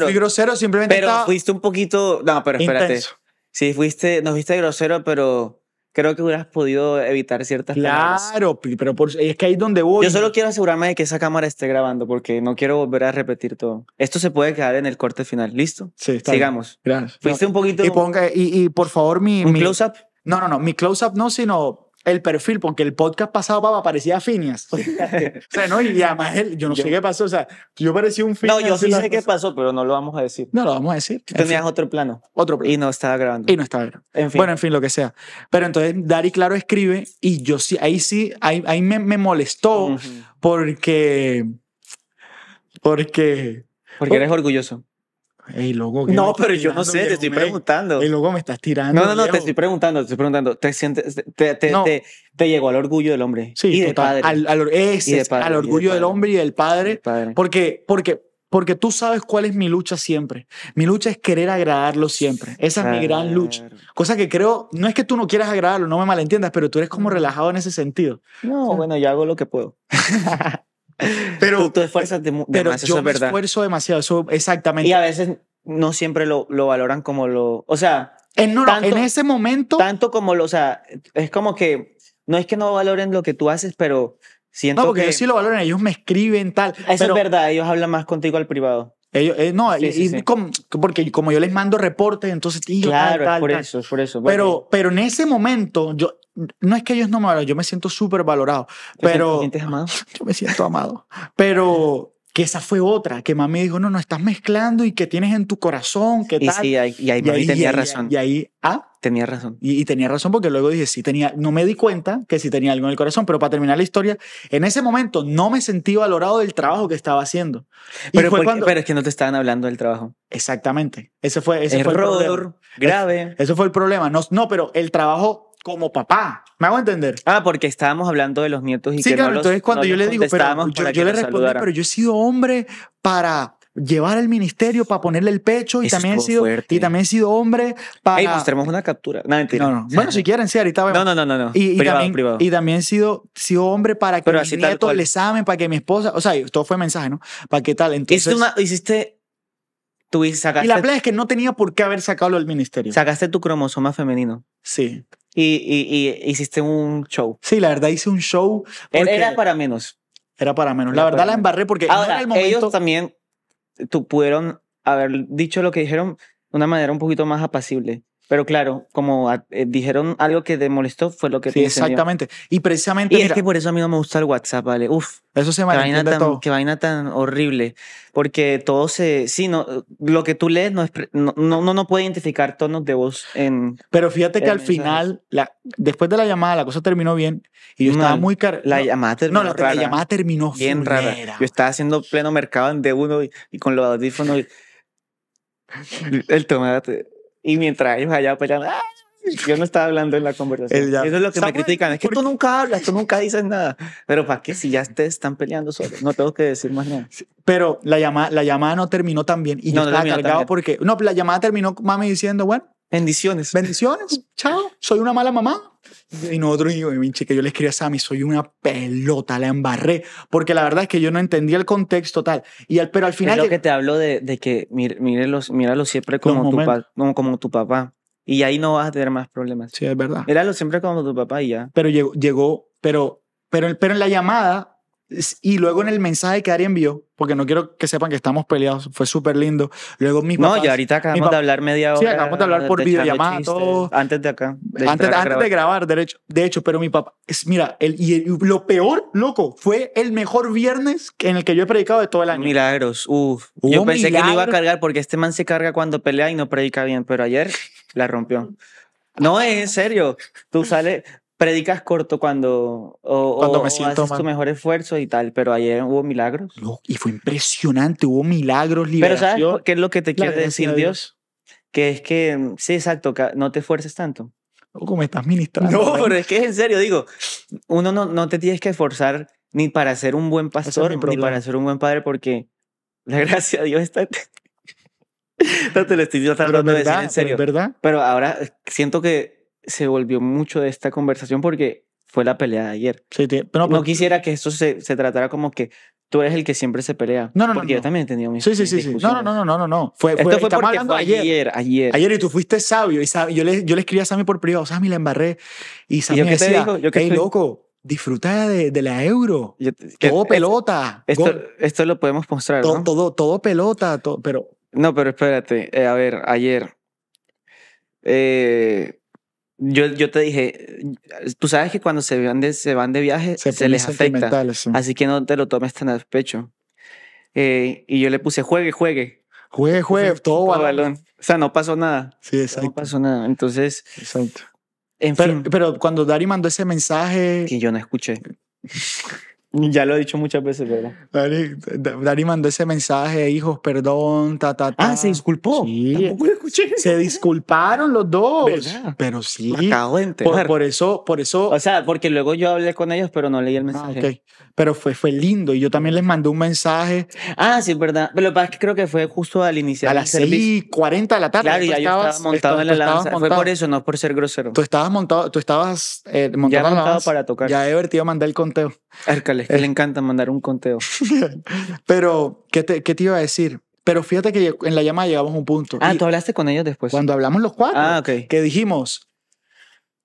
fui grosero, simplemente Pero fuiste un poquito... No, pero espérate. Intenso. Sí, fuiste, nos viste grosero, pero creo que hubieras podido evitar ciertas Claro, pero es que ahí es donde voy. Yo solo quiero asegurarme de que esa cámara esté grabando porque no quiero volver a repetir todo. Esto se puede quedar en el corte final. ¿Listo? Sí, está Sigamos. Gracias. Fuiste un poquito... Y, ponga, y, y por favor mi... ¿Un mi... close-up? No, no, no. Mi close-up no, sino el perfil, porque el podcast pasado, papá, parecía Phineas. o sea, no, y además, él, yo no sé qué pasó, o sea, yo parecía un Phineas. No, yo sí sé qué pasó, pero no lo vamos a decir. No lo vamos a decir. Tú tenías otro plano. Otro Y no estaba grabando. Y no estaba grabando. Bueno, en fin, lo que sea. Pero entonces, Dari Claro escribe, y yo sí, ahí sí, ahí, me, molestó, porque. Porque. Porque eres orgulloso. Ey, luego no, pero yo no sé, te estoy preguntando. Y luego me estás tirando. No, no, no, te estoy preguntando, te estoy preguntando. ¿Te, sientes, te, te, te, llegó al orgullo del hombre? Sí, y Del padre. Al, al, al orgullo del, hombre y del padre. Porque, porque, porque tú sabes cuál es mi lucha siempre. Mi lucha es querer agradarlo siempre. Esa es mi gran lucha. Cosa que creo, no es que tú no quieras agradarlo, no me malentiendas, pero tú eres como relajado en ese sentido. No, bueno, yo hago lo que puedo. Pero tú, tú esfuerzas pero yo esfuerzo demasiado, eso exactamente. Y a veces no siempre lo, lo valoran como lo, o sea, en, en ese momento tanto como lo, o sea, es como que no es que no valoren lo que tú haces, pero siento no, porque que sí lo valoran, ellos me escriben tal. Eso es verdad, ellos hablan más contigo al privado. Ellos, eh, no, porque como yo les mando reportes, entonces, claro, es por eso, por eso. Pero, pero en ese momento, yo, no es que ellos no me valoren, yo me siento súper valorado, pero... ¿Te amado? Yo me siento amado, pero que esa fue otra, que mami dijo, no, no, estás mezclando y que tienes en tu corazón, que tal. Sí, y, ahí, y ahí, tenía razón. Y ahí, ah. Tenía razón. Y, tenía razón porque luego dije, sí tenía, no me di cuenta que sí tenía algo en el corazón, pero para terminar la historia, en ese momento no me sentí valorado del trabajo que estaba haciendo. Pero, fue cuando... pero es que no te estaban hablando del trabajo. Exactamente. Ese fue, ese fue el problema. grave. Ese fue el problema. No, no, pero el trabajo como papá. ¿Me hago entender? Ah, porque estábamos hablando de los nietos y sí, que claro, no los, entonces cuando yo le digo, pero yo, le respondí, pero yo he sido hombre para llevar el ministerio para ponerle el pecho y también he sido y también he sido hombre para Ey, mostremos una captura no, no no bueno si quieren sí ahorita vemos. no no no no y, privado, también privado. y también he sido, sido hombre para que mis nietos les amen para que mi esposa o sea todo fue mensaje no para qué tal entonces hiciste, una, hiciste tú y la plena es que no tenía por qué haber sacado al ministerio sacaste tu cromosoma femenino sí y, hiciste un show. Sí, la verdad hice un show. E-, era para menos. Era para menos. la verdad la embarré porque Ahora, ellos también tú pudieron haber dicho lo que dijeron de una manera un poquito más apacible. Pero claro, como ah, eh, dijeron algo que te molestó, fue lo que sí, Exactamente. Y precisamente. es que por eso a mí no me gusta el WhatsApp, ¿vale? Uf. Eso se vaina tan, vaina tan horrible. Porque todo se. Sí, no, lo que tú lees no, es, no, no, puede identificar tonos de voz en. Pero fíjate que al final, después de la llamada, la cosa terminó bien. Y yo estaba muy. la llamada terminó. No, la, llamada terminó bien rara. Yo estaba haciendo pleno mercado en uno y, y con los audífonos. el tomate. Y mientras ellos allá peleando, ¡ah! yo no estaba hablando en la conversación. Eso es lo que me critican. Es que tú nunca hablas, tú nunca dices nada. Pero ¿para qué? Si ya te están peleando solos No tengo que decir más nada. Pero la llamada, la llamada no terminó tan bien. Y yo no estaba porque... No, la llamada terminó mami diciendo, bueno, Bendiciones. Bendiciones. Chao. Soy una mala mamá. Y nosotros, y pinche, que yo les escribí a Sammy, soy una pelota, la embarré. Porque la verdad es que yo no entendía el contexto tal. Y al, pero al final. Es lo que te hablo de, que mire, los míralo siempre como tu, como, como tu papá. Y ahí no vas a tener más problemas. Sí, es verdad. Míralo siempre como tu papá y ya. Pero llegó, llegó pero, pero, pero en la llamada y luego en el mensaje que Ari envió, porque no quiero que sepan que estamos peleados, fue súper lindo. Luego mi papá No, y ahorita acabamos de hablar media hora. Sí, acabamos de hablar por videollamada, Antes de acá. antes, antes de grabar, de hecho. De hecho, pero mi papá, es, mira, el, y lo peor, loco, fue el mejor viernes en el que yo he predicado de todo el año. Milagros, uff. Yo pensé que lo iba a cargar porque este man se carga cuando pelea y no predica bien, pero ayer la rompió. No, es en serio. Tú sales, predicas corto cuando, o, cuando haces tu mejor esfuerzo y tal, pero ayer hubo milagros. y fue impresionante, hubo milagros, liberación. Pero ¿sabes qué es lo que te quiere decir Dios? Que es que, mm, sí, exacto, no te esfuerces tanto. o como estás ah, ministrando. No, pero es que es en serio, digo, uno no, no te tienes que esforzar ni para ser un buen pastor, ni para ser un buen padre, porque la gracia de Dios está... no te lo estoy tratando de decir en serio. ¿verdad? Pero ahora siento que se volvió mucho de esta conversación porque fue la pelea de ayer. no quisiera que esto se, se, tratara como que tú eres el que siempre se pelea. No, no, porque yo también he tenido mis Sí, sí, sí. No, no, no, no, no, no. Fue, esto fue porque fue ayer, ayer, ayer. y tú fuiste sabio. Y yo, le, yo le escribí a Sammy por privado, Sammy la embarré. Y Sammy decía, que hey, loco, disfruta de, la euro. todo pelota. Esto, esto, lo podemos mostrar. Todo, ¿no? todo, todo pelota, todo, pero... No, pero espérate. Eh, a ver, ayer... Eh, yo, yo te dije, tú sabes que cuando se van de, se van de viaje se, les afecta. Así que no te lo tomes tan al pecho. Eh, y yo le puse, juegue, juegue. Juegue, juegue, todo balón. balón. O sea, no pasó nada. Sí, exacto. No pasó nada. Entonces. Exacto. En pero, fin. pero cuando Dari mandó ese mensaje. Que yo no escuché. Ya lo he dicho muchas veces, ¿verdad? Dari, mandó ese mensaje, hijos, perdón, ta, ta, Ah, se disculpó. Tampoco lo escuché. Se disculparon los dos. Pero sí. por, por, eso, por eso. O sea, porque luego yo hablé con ellos, pero no leí el ah, mensaje pero fue, fue lindo. Y yo también les mandé un mensaje. Ah, sí, es verdad. Pero lo que pasa es que creo que fue justo al iniciar. A las 6:40 de la tarde. Claro, ya yo estaba montado en la lanza. Fue por eso, no por ser grosero. Tú estabas montado, tú estabas eh, ya montado para tocar. Ya he vertido mandar el conteo. Árcales, que eh. le encanta mandar un conteo. pero, ¿qué te, ¿qué iba a decir? Pero fíjate que en la llamada llegamos a un punto. Ah, tú hablaste con ellos después. Cuando hablamos los cuatro, ah, okay. que dijimos,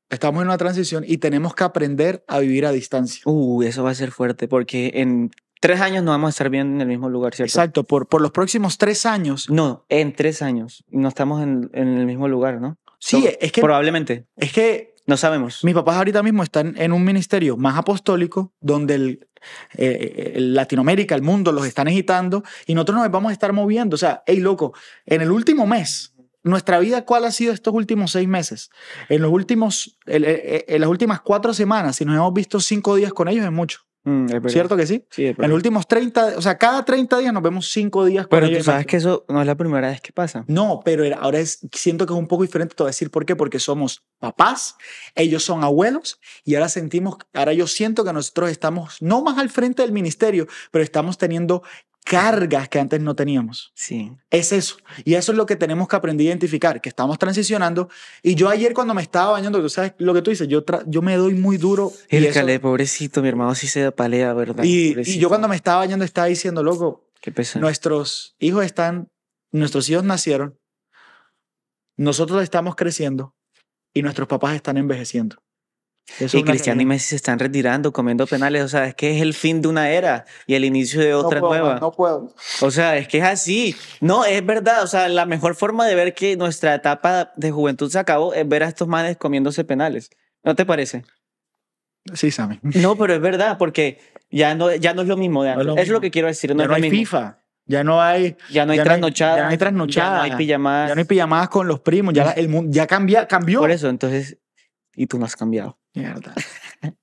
Estamos en una transición y tenemos que aprender a vivir a distancia. Uh, eso va a ser fuerte porque en tres años no vamos a estar bien en el mismo lugar, ¿cierto? Exacto, por, por los próximos tres años. No, en tres años no estamos en, el mismo lugar, ¿no? Sí, es que... Probablemente. Es que... No sabemos. Mis papás ahorita mismo están en un ministerio más apostólico donde el, eh, eh, Latinoamérica, el mundo los están agitando y nosotros nos vamos a estar moviendo. O sea, hey, loco, en el último mes nuestra vida, ¿cuál ha sido estos últimos seis meses? En, los últimos, en, las últimas cuatro semanas, si nos hemos visto cinco días con ellos, es mucho. Mm, ¿Cierto que sí? sí en los últimos 30, o sea, cada 30 días nos vemos cinco días con Pero tú sabes que eso no es la primera vez que pasa. No, pero ahora es, siento que es un poco diferente, todo decir por qué, porque somos papás, ellos son abuelos y ahora sentimos, ahora yo siento que nosotros estamos no más al frente del ministerio, pero estamos teniendo cargas que antes no teníamos. Sí. Es eso. Y eso es lo que tenemos que aprender a identificar, que estamos transicionando. Y yo ayer cuando me estaba bañando, tú sabes lo que tú dices, yo, yo me doy muy duro. El y pobrecito, mi hermano así se palea, ¿verdad? Y, yo cuando me estaba bañando estaba diciendo, loco, nuestros hijos están, nuestros hijos nacieron, nosotros estamos creciendo y nuestros papás están envejeciendo y Cristiano y Messi se están retirando, comiendo penales. O sea, es que es el fin de una era y el inicio de otra no puedo, nueva. No puedo. O sea, es que es así. No, es verdad. O sea, la mejor forma de ver que nuestra etapa de juventud se acabó es ver a estos manes comiéndose penales. ¿No te parece? Sí, Sammy. No, pero es verdad, porque ya no, ya no es lo mismo es, lo que quiero decir. No, ya no hay FIFA. Ya no hay. Ya no hay trasnochadas. Ya no hay trasnochadas. Ya no hay pijamadas. Ya no hay pijamadas con los primos. Ya el mundo ya cambia, cambió. Por eso, entonces y tú no has cambiado.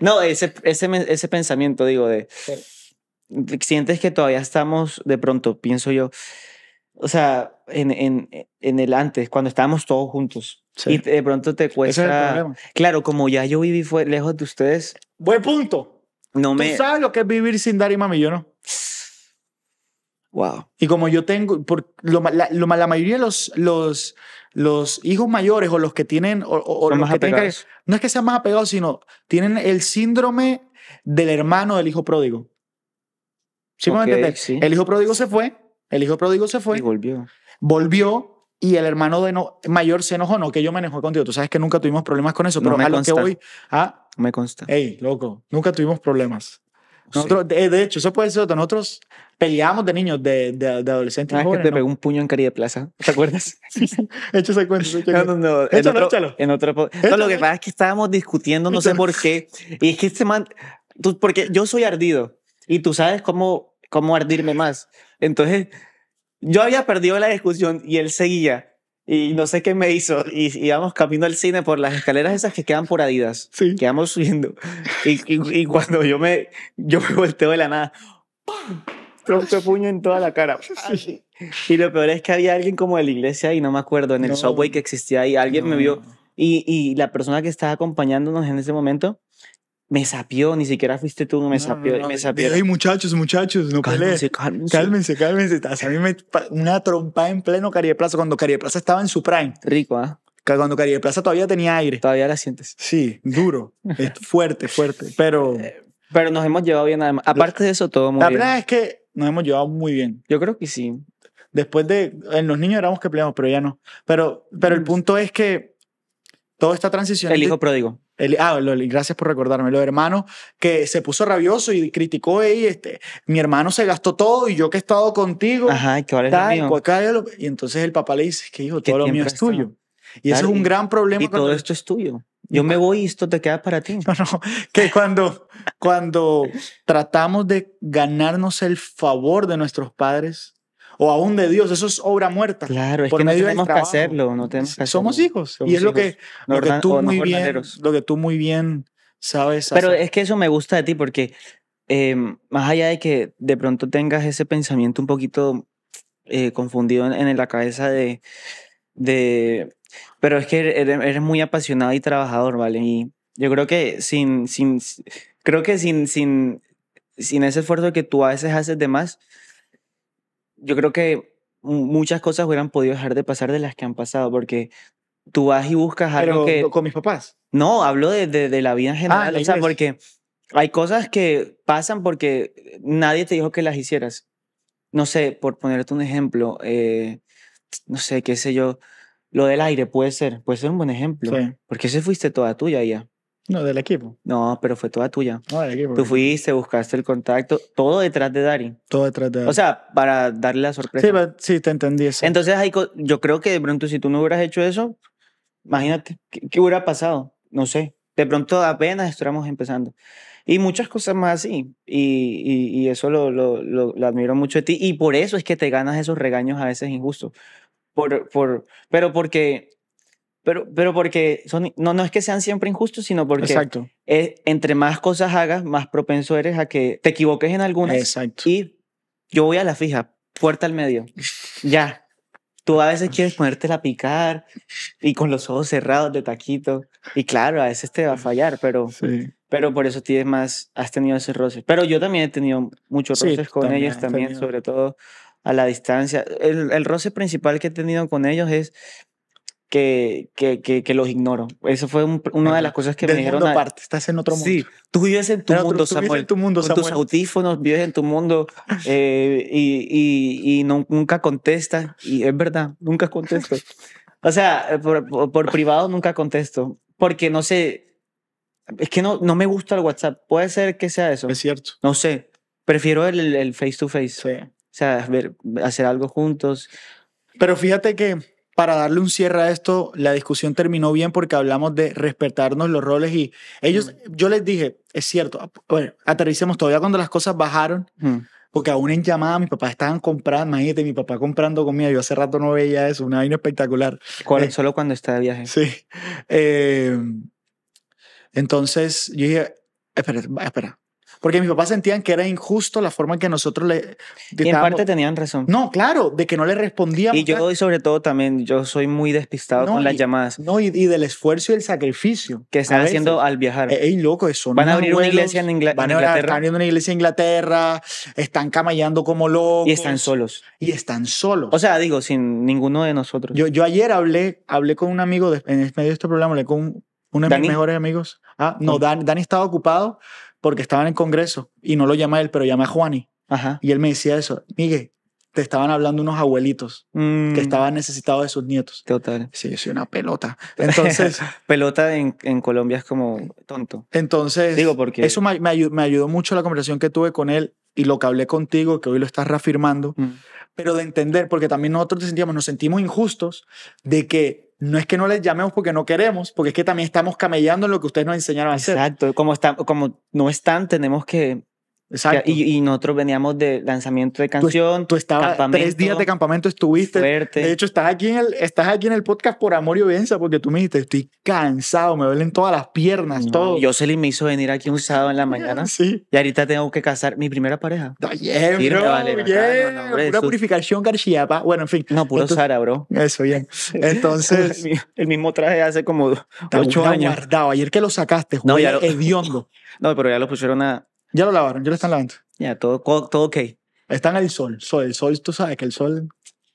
no, ese, ese, ese pensamiento, digo, de... Sientes que todavía estamos, de pronto, pienso yo, o sea, en, en, en el antes, cuando estábamos todos juntos. Y de pronto te cuesta... el Claro, como ya yo viví fue lejos de ustedes... Buen punto. No me... sabes lo que es vivir sin dar y mami? Yo no. Wow. Y como yo tengo, por, lo, la, la, mayoría de los, los, los hijos mayores o los que tienen, o, los que tienen no es que sean más apegados, sino tienen el síndrome del hermano del hijo pródigo. Simplemente El hijo pródigo se fue, el hijo pródigo se fue. volvió. Volvió y el hermano de no, mayor se enojó, no, que yo me enojé contigo. Tú sabes que nunca tuvimos problemas con eso, pero a lo que voy ah, Me consta. Ey, loco, nunca tuvimos problemas. Nosotros, de, hecho, eso puede ser otro. Nosotros peleábamos de niños, de, de, adolescentes. que te pegó un puño en Caribe Plaza? ¿Te acuerdas? sí, sí. cuenta. No, no, no. En otro, En otro, lo que eh. pasa es que estábamos discutiendo, no sé por qué. Y es que este man, tú, porque yo soy ardido y tú sabes cómo, cómo ardirme más. Entonces, yo había perdido la discusión y él seguía. Y no sé qué me hizo. Y íbamos camino al cine por las escaleras esas que quedan por Adidas. Sí. Quedamos subiendo. Y, cuando yo me, yo me volteo de la nada. ¡pum! tronco puño en toda la cara. Y lo peor es que había alguien como de la iglesia y no me acuerdo, en el subway que existía ahí, alguien me vio. Y, y, la persona que estaba acompañándonos en ese momento me sapió, ni siquiera fuiste tú, me no, Y me sapió. hay muchachos, muchachos, no cálmense, Cálmense, cálmense. A mí me una trompa en pleno Caribe Plaza, cuando Caribe Plaza estaba en su prime. Rico, ¿ah? ¿eh? Cuando Caribe Plaza todavía tenía aire. Todavía la sientes. Sí, duro, fuerte, fuerte, pero... Eh, pero nos hemos llevado bien además. Aparte de eso, todo La verdad es que nos hemos llevado muy bien. Yo creo que sí. Después de, en los niños éramos que peleamos, pero ya no. Pero, pero el mm. punto es que toda esta transición El hijo pródigo. El, ah, gracias por recordarme. hermano que se puso rabioso y criticó, y este, mi hermano se gastó todo y yo que he estado contigo. Ajá, ¿y cuál es y entonces el papá le dice, que hijo, todo lo mío es tuyo. Y eso es un gran problema. Y todo esto es tuyo. Yo me voy y esto te queda para ti. No, no, que cuando, cuando tratamos de ganarnos el favor de nuestros padres o aún de Dios, eso es obra muerta. Claro, es que no tenemos que hacerlo, no tenemos Somos hijos y es lo que, lo que tú muy bien, lo que tú muy bien sabes. Hacer. Pero es que eso me gusta de ti porque em, más allá de que de pronto tengas ese pensamiento un poquito eh, confundido en, en la cabeza de, de pero es que eres, muy apasionado y trabajador, ¿vale? Y yo creo que sin, sin, creo que sin, sin, sin ese esfuerzo que tú a veces haces de más, yo creo que muchas cosas hubieran podido dejar de pasar de las que han pasado, porque tú vas y buscas algo Pero, que... ¿Con mis papás? No, hablo de, de, de la vida en ah, general, o sea, porque hay cosas que pasan porque nadie te dijo que las hicieras. No sé, por ponerte un ejemplo, eh, no sé, qué sé yo, lo del aire puede ser, puede ser un buen ejemplo. Porque ese fuiste toda tuya ya. No, del equipo. No, pero fue toda tuya. No, del equipo. Tú fuiste, buscaste el contacto, todo detrás de Dari. Todo detrás de Dari. O sea, para darle la sorpresa. Sí, sí te entendí eso. Entonces, yo creo que de pronto si tú no hubieras hecho eso, imagínate, ¿qué, hubiera pasado? No sé. De pronto apenas estuviéramos empezando. Y muchas cosas más así. Y, y, y eso lo, lo, lo admiro mucho de ti. Y por eso es que te ganas esos regaños a veces injustos por, por, pero porque pero, pero porque son, no, no es que sean siempre injustos, sino porque Exacto. E, entre más cosas hagas, más propenso eres a que te equivoques en algunas. Exacto. Y yo voy a la fija, puerta al medio. Ya. Tú a veces quieres ponértela a picar y con los ojos cerrados de taquito. Y claro, a veces te va a fallar, pero, pero por eso tienes más, has tenido esos roces. Pero yo también he tenido muchos roces con ellos también, sobre todo a la distancia. El, el roce principal que he tenido con ellos es que, que, que, que, los ignoro. Eso fue una de las cosas que me dijeron. Mundo aparte, estás en otro mundo. Sí, tú vives en tu, mundo, Samuel. tú en tu mundo, con tus audífonos, vives en tu mundo eh, y, y, no, nunca contestas. Y es verdad, nunca contesto. O sea, eh, por, por, privado nunca contesto. Porque no sé. Es que no, no me gusta el WhatsApp. Puede ser que sea eso. Es cierto. No sé. Prefiero el, el face to face. Sí. O sea, hacer algo juntos. Pero fíjate que para darle un cierre a esto, la discusión terminó bien porque hablamos de respetarnos los roles y ellos, mm. yo les dije, es cierto, bueno, aterricemos todavía cuando las cosas bajaron, mm. porque aún en llamada mi papá estaban comprando, imagínate, mi papá comprando comida, yo hace rato no veía eso, una vaina espectacular. Eh, solo cuando está de viaje. Sí. Eh, entonces yo dije, espera, espera, porque mis papás sentían que era injusto la forma en que nosotros le... Y en parte tenían razón. No, claro, de que no le respondíamos. Y yo hoy sobre todo también, yo soy muy despistado con las llamadas. No, y, del esfuerzo y el sacrificio. Que están haciendo al viajar. Eh, ey, loco, eso. Van a abrir una iglesia en, Inglaterra. Van a abrir una iglesia en Inglaterra, están camallando como locos. Y están solos. Y están solos. O sea, digo, sin ninguno de nosotros. Yo, yo ayer hablé, hablé con un amigo, en medio de este programa, hablé con uno de mis mejores amigos. Ah, no, Dan, Dani estaba ocupado, porque estaban en Congreso y no lo llamé él, pero llamé a Juani. Ajá. Y él me decía eso, Miguel, te estaban hablando unos abuelitos que mm. estaban necesitados de sus nietos. Total. Sí, yo soy una pelota. Entonces. pelota en, Colombia es como tonto. Entonces. Digo porque. Eso me, ayudó, mucho la conversación que tuve con él y lo que hablé contigo, que hoy lo estás reafirmando. Mm. Pero de entender, porque también nosotros sentíamos, nos sentimos injustos de que no es que no les llamemos porque no queremos, porque es que también estamos camellando en lo que ustedes nos enseñaron a hacer. Exacto, como, como no están, tenemos que y, nosotros veníamos de lanzamiento de canción. Tú, estabas tres días de campamento, estuviste. De hecho, estás aquí, en el, estás aquí en el podcast por amor y obediencia, porque tú me dijiste, estoy cansado, me duelen todas las piernas, todo todo. Jocelyn me hizo venir aquí un sábado en la mañana. sí. Y ahorita tengo que casar mi primera pareja. Yeah, bro, pura purificación Garchillapa. Bueno, en fin. No, puro Sara, bro. Eso, bien. Entonces. el, mismo traje hace como ocho años. Ayer que lo sacaste, no, ya lo... No, pero ya lo pusieron a ya lo lavaron, ya lo están lavando. Ya, todo, todo ok. Están al sol, sol. El sol, tú sabes que el sol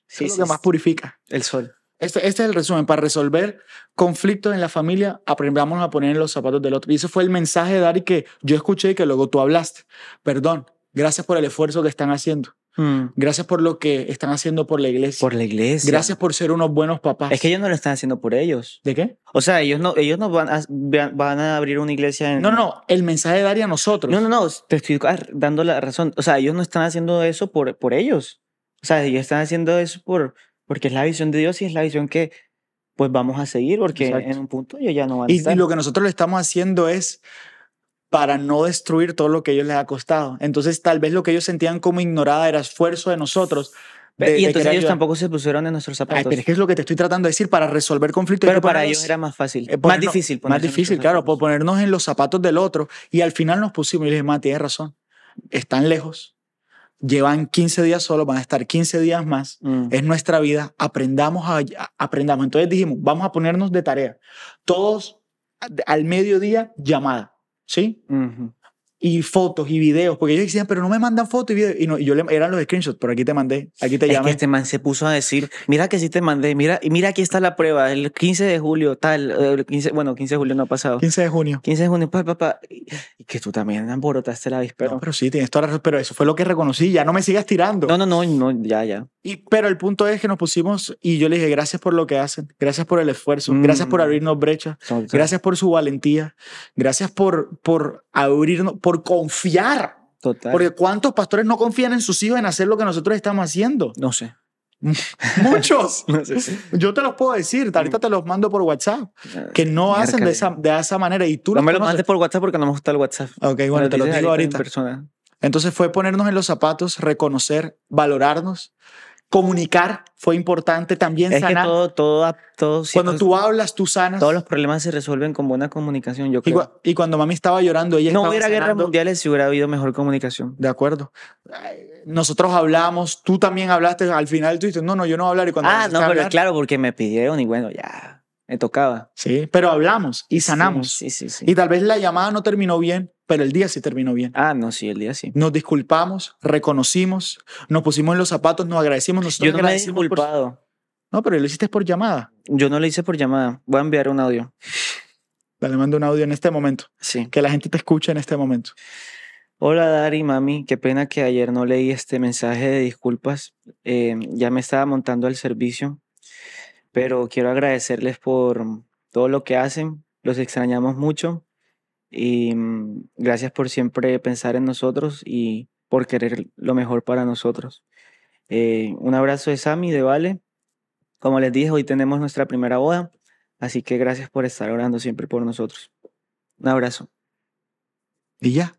sí, es lo que más purifica. El sol. Este, este, es el resumen. Para resolver conflictos en la familia, aprendamos a poner en los zapatos del otro. Y ese fue el mensaje, de Dari, que yo escuché y que luego tú hablaste. Perdón, gracias por el esfuerzo que están haciendo. Mm. Gracias por lo que están haciendo por la iglesia. Por la iglesia. Gracias por ser unos buenos papás. Es que ellos no lo están haciendo por ellos. ¿De qué? O sea, ellos no, ellos no van, a, van a abrir una iglesia en... No, no, El mensaje daría a nosotros. No, no, no. Te estoy dando la razón. O sea, ellos no están haciendo eso por, por ellos. O sea, ellos están haciendo eso por, porque es la visión de Dios y es la visión que pues vamos a seguir porque en un punto ellos ya no van a estar. Y lo que nosotros le estamos haciendo es para no destruir todo lo que a ellos les ha costado. Entonces, tal vez lo que ellos sentían como ignorada era esfuerzo de nosotros. y entonces ellos tampoco se pusieron en nuestros zapatos. Ay, pero es que es lo que te estoy tratando de decir, para resolver conflictos. Pero para ellos era más fácil, eh, más difícil. Más difícil, claro, por ponernos en los zapatos del otro. Y al final nos pusimos, y les dije, Mati, tienes razón, están lejos, llevan 15 días solo, van a estar 15 días más, mm. es nuestra vida, aprendamos, aprendamos. Entonces dijimos, vamos a ponernos de tarea. Todos al mediodía, llamada see mm-hmm y fotos y videos, porque ellos decían, pero no me mandan fotos y videos. Y, no, yo le, eran los screenshots, pero aquí te mandé, aquí te llamé. Es este man se puso a decir, mira que sí te mandé, mira, y mira aquí está la prueba, el 15 de julio, tal, el 15, bueno, 15 de julio no ha pasado. 15 de junio. 15 de junio, papá, papá. Y, que tú también emborotaste la vispera No, pero sí, tienes toda la razón, pero eso fue lo que reconocí, ya no me sigas tirando. No, no, no, no ya, ya. Y, pero el punto es que nos pusimos y yo le dije, gracias por lo que hacen, gracias por el esfuerzo, gracias por mm. abrirnos brechas, gracias por su valentía, gracias por, por abrirnos, por confiar. Total. Porque ¿cuántos pastores no confían en sus hijos en hacer lo que nosotros estamos haciendo? No sé. Muchos. no sé, Yo te los puedo decir, ahorita te los mando por WhatsApp, ah, que no hacen de esa, de esa manera. Y tú no me lo mandes por WhatsApp porque no me gusta el WhatsApp. Ok, bueno, te lo digo ahorita. Entonces fue ponernos en los zapatos, reconocer, valorarnos, Comunicar fue importante también es Que todo, todo, Cuando pues, tú hablas, tú sanas. Todos los problemas se resuelven con buena comunicación, yo creo. Y, cuando mami estaba llorando, ella No hubiera guerras mundiales si hubiera habido mejor comunicación. De acuerdo. Nosotros hablamos, tú también hablaste, al final tú dices, no, no, yo no voy a hablar. ah, no, pero es claro, porque me pidieron y bueno, ya, me tocaba. Sí, pero hablamos y sanamos. sí, sí, sí, Y tal vez la llamada no terminó bien, pero el día sí terminó bien. Ah, no, sí, el día sí. Nos disculpamos, reconocimos, nos pusimos en los zapatos, nos agradecimos. Nosotros Yo no me disculpado. No, pero lo hiciste por llamada. Yo no lo hice por llamada. Voy a enviar un audio. Dale, mando un audio en este momento. Sí. Que la gente te escuche en este momento. Hola Dari, mami, qué pena que ayer no leí este mensaje de disculpas. Eh, ya me estaba montando el servicio, pero quiero agradecerles por todo lo que hacen. Los extrañamos mucho y mm, gracias por siempre pensar en nosotros y por querer lo mejor para nosotros. Eh, un abrazo de Sammy, de Vale. Como les dije, hoy tenemos nuestra primera boda, así que gracias por estar orando siempre por nosotros. Un abrazo. Y ya.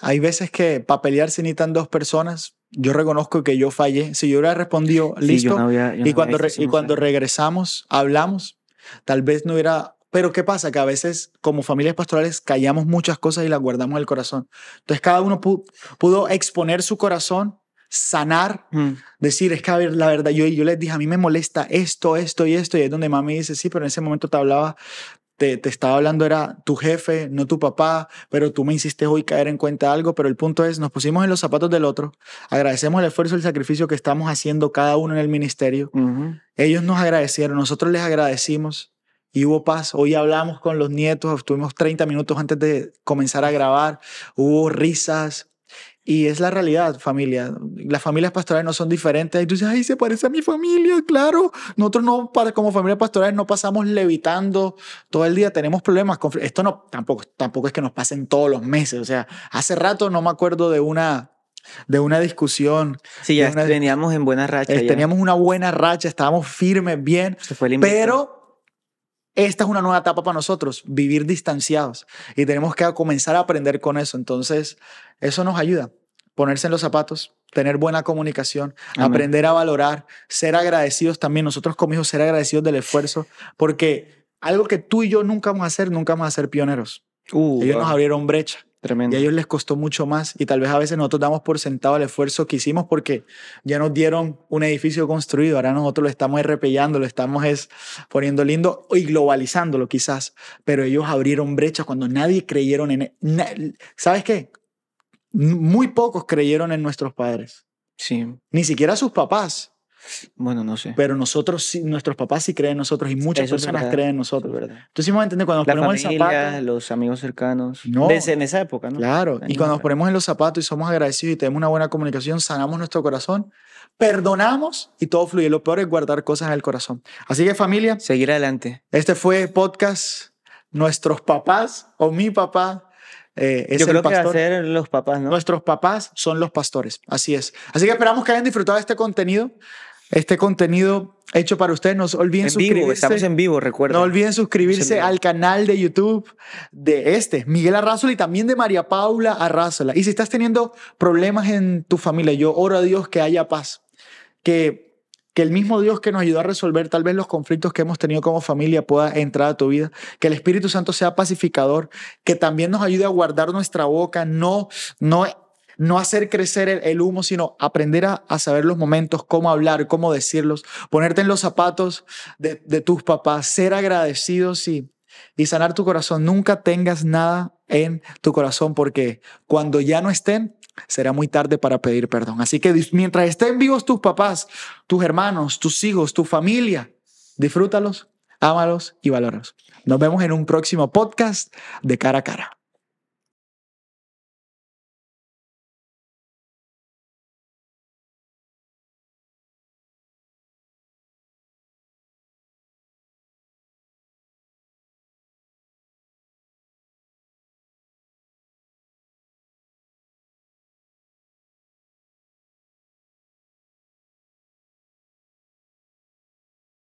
Hay veces que para pelear se necesitan dos personas. Yo reconozco que yo fallé. Si yo hubiera respondido, listo. y, cuando y cuando regresamos, hablamos. Tal vez no hubiera pero ¿qué pasa? Que a veces como familias pastorales callamos muchas cosas y las guardamos en el corazón. Entonces cada uno pudo, exponer su corazón, sanar, mm. decir, es que la verdad, yo, yo les dije, a mí me molesta esto, esto y esto. Y es donde mami dice, sí, pero en ese momento te hablaba te, te, estaba hablando era tu jefe, no tu papá, pero tú me insistes hoy caer en cuenta algo, pero el punto es, nos pusimos en los zapatos del otro, agradecemos el esfuerzo, el sacrificio que estamos haciendo cada uno en el ministerio. Ellos nos agradecieron, nosotros les agradecimos y hubo paz. Hoy hablamos con los nietos, estuvimos 30 minutos antes de comenzar a grabar, hubo risas. Y es la realidad, familia. Las familias pastorales no son diferentes. Y tú dices, ay, se parece a mi familia, claro. Nosotros no, para, como familia pastoral, no pasamos levitando todo el día. Tenemos problemas. Con... Esto no, tampoco, tampoco es que nos pasen todos los meses. O sea, hace rato no me acuerdo de una de una discusión. Sí, ya una, veníamos en buena racha. teníamos una buena racha, estábamos firmes, bien. Se fue el pero esta es una nueva etapa para nosotros, vivir distanciados. Y tenemos que comenzar a aprender con eso. Entonces, eso nos ayuda. Ponerse en los zapatos, tener buena comunicación, aprender a valorar, ser agradecidos también. Nosotros como hijos, ser agradecidos del esfuerzo, porque algo que tú y yo nunca vamos a hacer, nunca vamos a ser pioneros. Uh, Ellos nos abrieron brecha. Y a ellos les costó mucho más y tal vez a veces nosotros damos por sentado el esfuerzo que hicimos porque ya nos dieron un edificio construido, ahora nosotros lo estamos repellando, lo estamos es poniendo lindo y globalizándolo quizás, pero ellos abrieron brechas cuando nadie creyeron en... Él. E, ¿Sabes qué? Muy pocos creyeron en nuestros padres. Sí. Ni siquiera sus papás. Bueno, no sé. Pero nosotros, nuestros papás sí creen en nosotros y muchas personas creen en nosotros. Entonces, si vamos a entender cuando nos ponemos familia, el Los amigos cercanos. No. en esa época, ¿no? Claro. Y cuando nos ponemos en los zapatos y somos agradecidos y tenemos una buena comunicación, sanamos nuestro corazón, perdonamos y todo fluye. Lo peor es guardar cosas en el corazón. Así que, familia. Seguir adelante. Este fue podcast. Nuestros papás o mi papá eh, es Yo creo que va los papás, Nuestros papás son los pastores, así es. Así que esperamos que hayan disfrutado de este contenido este contenido hecho para ustedes. No olviden suscribirse. Vivo, estamos en vivo, recuerden. No olviden suscribirse al canal de YouTube de este, Miguel Arrázola, y también de María Paula Arrázola. Y si estás teniendo problemas en tu familia, yo oro a Dios que haya paz, que que el mismo Dios que nos ayudó a resolver tal vez los conflictos que hemos tenido como familia pueda entrar a tu vida, que el Espíritu Santo sea pacificador, que también nos ayude a guardar nuestra boca, no no no hacer crecer el, humo, sino aprender a, saber los momentos, cómo hablar, cómo decirlos, ponerte en los zapatos de, tus papás, ser agradecidos y, y sanar tu corazón. Nunca tengas nada en tu corazón porque cuando ya no estén, será muy tarde para pedir perdón. Así que mientras estén vivos tus papás, tus hermanos, tus hijos, tu familia, disfrútalos, ámalos y valóralos. Nos vemos en un próximo podcast de cara a cara.